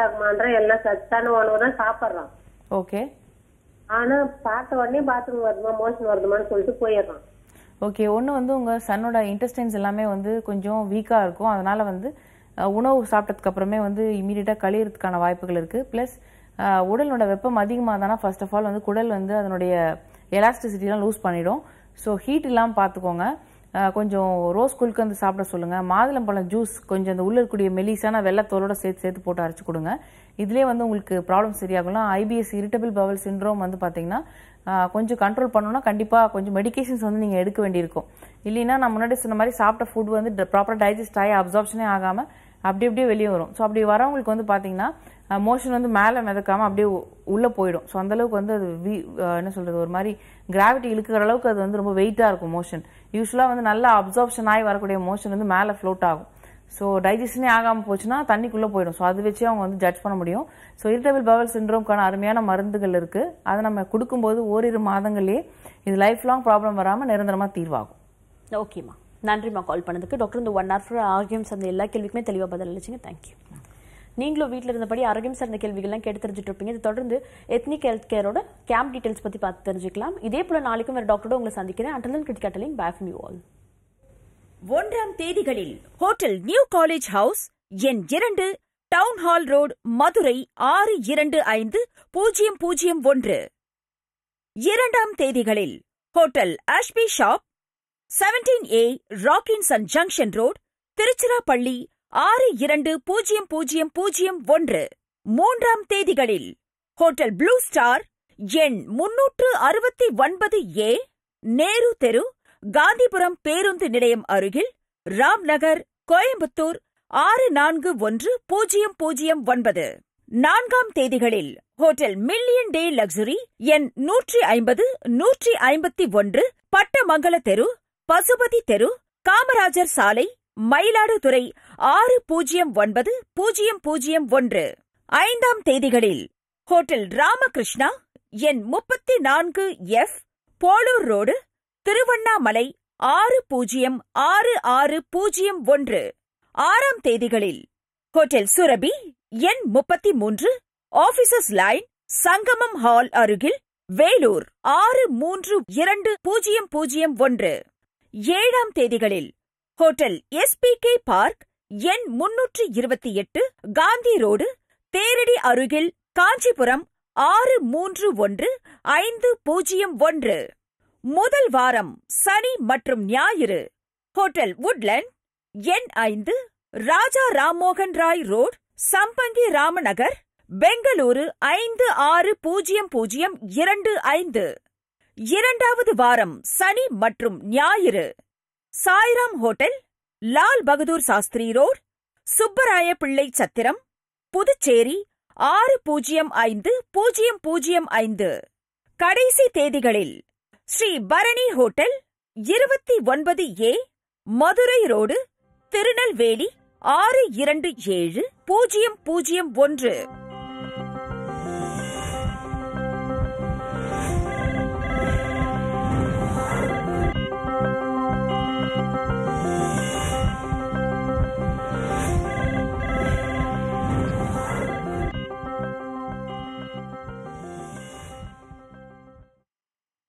ஆகுமான்ற எல்லாம் சத்தான உணவு தான் சாப்பிட்றான் ஓகே ஆனா பார்த்த உடனே பாத்ரூம் வருதுமா மோஷன் வருதுமான்னு சொல்லிட்டு போயிடுறான் ஓகே ஒன்று வந்து உங்கள் சன்னோட இன்டெஸ்டைன்ஸ் எல்லாமே வந்து கொஞ்சம் வீக்காக இருக்கும் அதனால் வந்து உணவு சாப்பிட்டதுக்கு அப்புறமே வந்து இமீடியட்டாக கழியறதுக்கான வாய்ப்புகள் இருக்குது ப்ளஸ் உடலோட வெப்பம் அதிகமாக தானே ஃபர்ஸ்ட் ஆஃப் ஆல் வந்து குடல் வந்து அதனுடைய எலாஸ்டிசிட்டிலாம் லூஸ் பண்ணிடும் ஸோ ஹீட் இல்லாமல் பார்த்துக்கோங்க கொஞ்சம் ரோஸ் குலுக்கந்து சாப்பிட சொல்லுங்கள் மாதுளம்பழம் ஜூஸ் கொஞ்சம் அந்த உள்ள இருக்கக்கூடிய மெலிசான வெள்ளத்தோலோட சேர்த்து சேர்த்து போட்டு அரைச்சி கொடுங்க இதிலே வந்து உங்களுக்கு ப்ராப்ளம் சரியாகலாம் ஐபிஎஸ் இரிட்டபிள் பவல் சின்ரோம் வந்து பார்த்தீங்கன்னா கொஞ்சம் கண்ட்ரோல் பண்ணோன்னா கண்டிப்பாக கொஞ்சம் மெடிகேஷன்ஸ் வந்து நீங்கள் எடுக்க வேண்டியிருக்கும் இல்லைன்னா நான் முன்னாடி சொன்ன மாதிரி சாப்பிட்ட ஃபுட் வந்து ப்ராப்பராக டைஜஸ்ட் ஆகி அப்சார்ப்ஷனே ஆகாமல் அப்படி அப்படியே வெளியே வரும் ஸோ அப்படி வரவங்களுக்கு வந்து பார்த்தீங்கன்னா மோஷன் வந்து மேலே மிதக்காமல் அப்படியே உள்ளே போயிடும் ஸோ அந்தளவுக்கு வந்து அது வி என்ன சொல்கிறது ஒரு மாதிரி கிராவிட்டி இழுக்கிற அளவுக்கு அது வந்து ரொம்ப வெயிட்டாக இருக்கும் மோஷன் யூஸ்வலாக வந்து நல்லா அப்சார்ப்ஷன் ஆகி வரக்கூடிய மோஷன் வந்து மேலே ஃப்ளோட் ஆகும் ஸோ டைஜஷனே ஆகாமல் போச்சுன்னா தண்ணிக்குள்ளே போயிடும் ஸோ அது வச்சே அவங்க வந்து ஜட்ஜ் பண்ண முடியும் ஸோ இரிட்டபிள் பவல் சிண்ட்ரோம்க்கான அருமையான மருந்துகள் இருக்குது அதை நம்ம கொடுக்கும்போது ஓரிரு மாதங்கள்லேயே இது லைஃப் லாங் ப்ராப்ளம் வராமல் நிரந்தரமாக தீர்வாகும் ஓகேம்மா நன்றிம்மா கால் பண்ணதுக்கு டாக்டர் இந்த ஒன் ஹவர் ஆகியம் சந்த எல்லா கேள்விக்குமே தெளிவாக பதில் அளிச்சிங்க தேங்க்யூ நீங்களும் வீட்டில் இருந்தபடி ஆரோக்கியம் சார்ந்த கேள்விகள்லாம் கேட்டு தெரிஞ்சுட்டு இருப்பீங்க இது தொடர்ந்து எத்னிக் ஹெல்த் கேரோட கேம்ப் டீட்டெயில்ஸ் பற்றி பார்த்து தெரிஞ்சுக்கலாம் இதே போல நாளைக்கும் வேறு டாக்டரோட உங்களை சந்திக்கிறேன் அண்டர் கிரிட்டிகட்டலிங் பை ஃப்ரம் யூ ஆல் ஒன்றாம் தேதிகளில் ஹோட்டல் நியூ காலேஜ் ஹவுஸ் என் இரண்டு டவுன் ஹால் ரோடு மதுரை ஆறு இரண்டு ஐந்து பூஜ்ஜியம் பூஜ்ஜியம் ஒன்று இரண்டாம் தேதிகளில் ஹோட்டல் அஷ்பி ஷாப் செவன்டீன் ஏ ராக்கின்சன் ஜங்ஷன் ரோட் திருச்சிராப்பள்ளி ஆறு இரண்டு பூஜ்ஜியம் பூஜ்ஜியம் பூஜ்ஜியம் ஒன்று மூன்றாம் தேதிகளில் ஹோட்டல் ப்ளூ ஸ்டார் எண் முன்னூற்று அறுபத்தி ஒன்பது ஏ நேரு தெரு காந்திபுரம் பேருந்து நிலையம் அருகில் ராம்நகர் கோயம்புத்தூர் ஆறு நான்கு ஒன்று பூஜ்ஜியம் பூஜ்ஜியம் ஒன்பது நான்காம் தேதிகளில் ஹோட்டல் மில்லியன் டே லக்ஸுரி எண் நூற்றி ஐம்பது நூற்றி ஐம்பத்தி ஒன்று பட்டமங்கல தெரு பசுபதி தெரு காமராஜர் சாலை மயிலாடுதுறை ஆறு பூஜ்ஜியம் ஒன்பது பூஜ்ஜியம் பூஜ்ஜியம் ஒன்று ஐந்தாம் தேதிகளில் ஹோட்டல் ராமகிருஷ்ணா எண் முப்பத்தி நான்கு எஃப் போலூர் ரோடு திருவண்ணாமலை ஆறு பூஜ்ஜியம் ஆறு ஆறு பூஜ்ஜியம் ஒன்று ஆறாம் தேதிகளில் ஹோட்டல் சுரபி எண் முப்பத்தி மூன்று ஆபீசர்ஸ் லைன் சங்கமம் ஹால் அருகில் வேலூர் ஆறு மூன்று இரண்டு பூஜ்ஜியம் பூஜ்ஜியம் ஒன்று ஏழாம் தேதிகளில் ஹோட்டல் எஸ்பிகே பார்க் எண் முன்னூற்று இருபத்தி எட்டு காந்தி ரோடு தேரடி அருகில் காஞ்சிபுரம் ஆறு மூன்று ஒன்று ஐந்து பூஜ்ஜியம் ஒன்று முதல் வாரம் சனி மற்றும் ஞாயிறு ஹோட்டல் உட்லண்ட் எண் ஐந்து ராஜா ராம்மோகன் ராய் ரோட் சம்பங்கி ராமநகர் பெங்களூரு ஐந்து ஆறு பூஜ்ஜியம் பூஜ்ஜியம் இரண்டு ஐந்து இரண்டாவது வாரம் சனி மற்றும் ஞாயிறு சாய்ராம் ஹோட்டல் லால் பகதூர் சாஸ்திரி ரோட் சுப்பராய பிள்ளை சத்திரம் புதுச்சேரி ஆறு பூஜ்ஜியம் ஐந்து பூஜ்ஜியம் பூஜ்ஜியம் ஐந்து கடைசி தேதிகளில் ஸ்ரீ பரணி ஹோட்டல் இருபத்தி ஒன்பது ஏ மதுரை ரோடு திருநெல்வேலி ஆறு இரண்டு ஏழு பூஜ்ஜியம் பூஜ்ஜியம் ஒன்று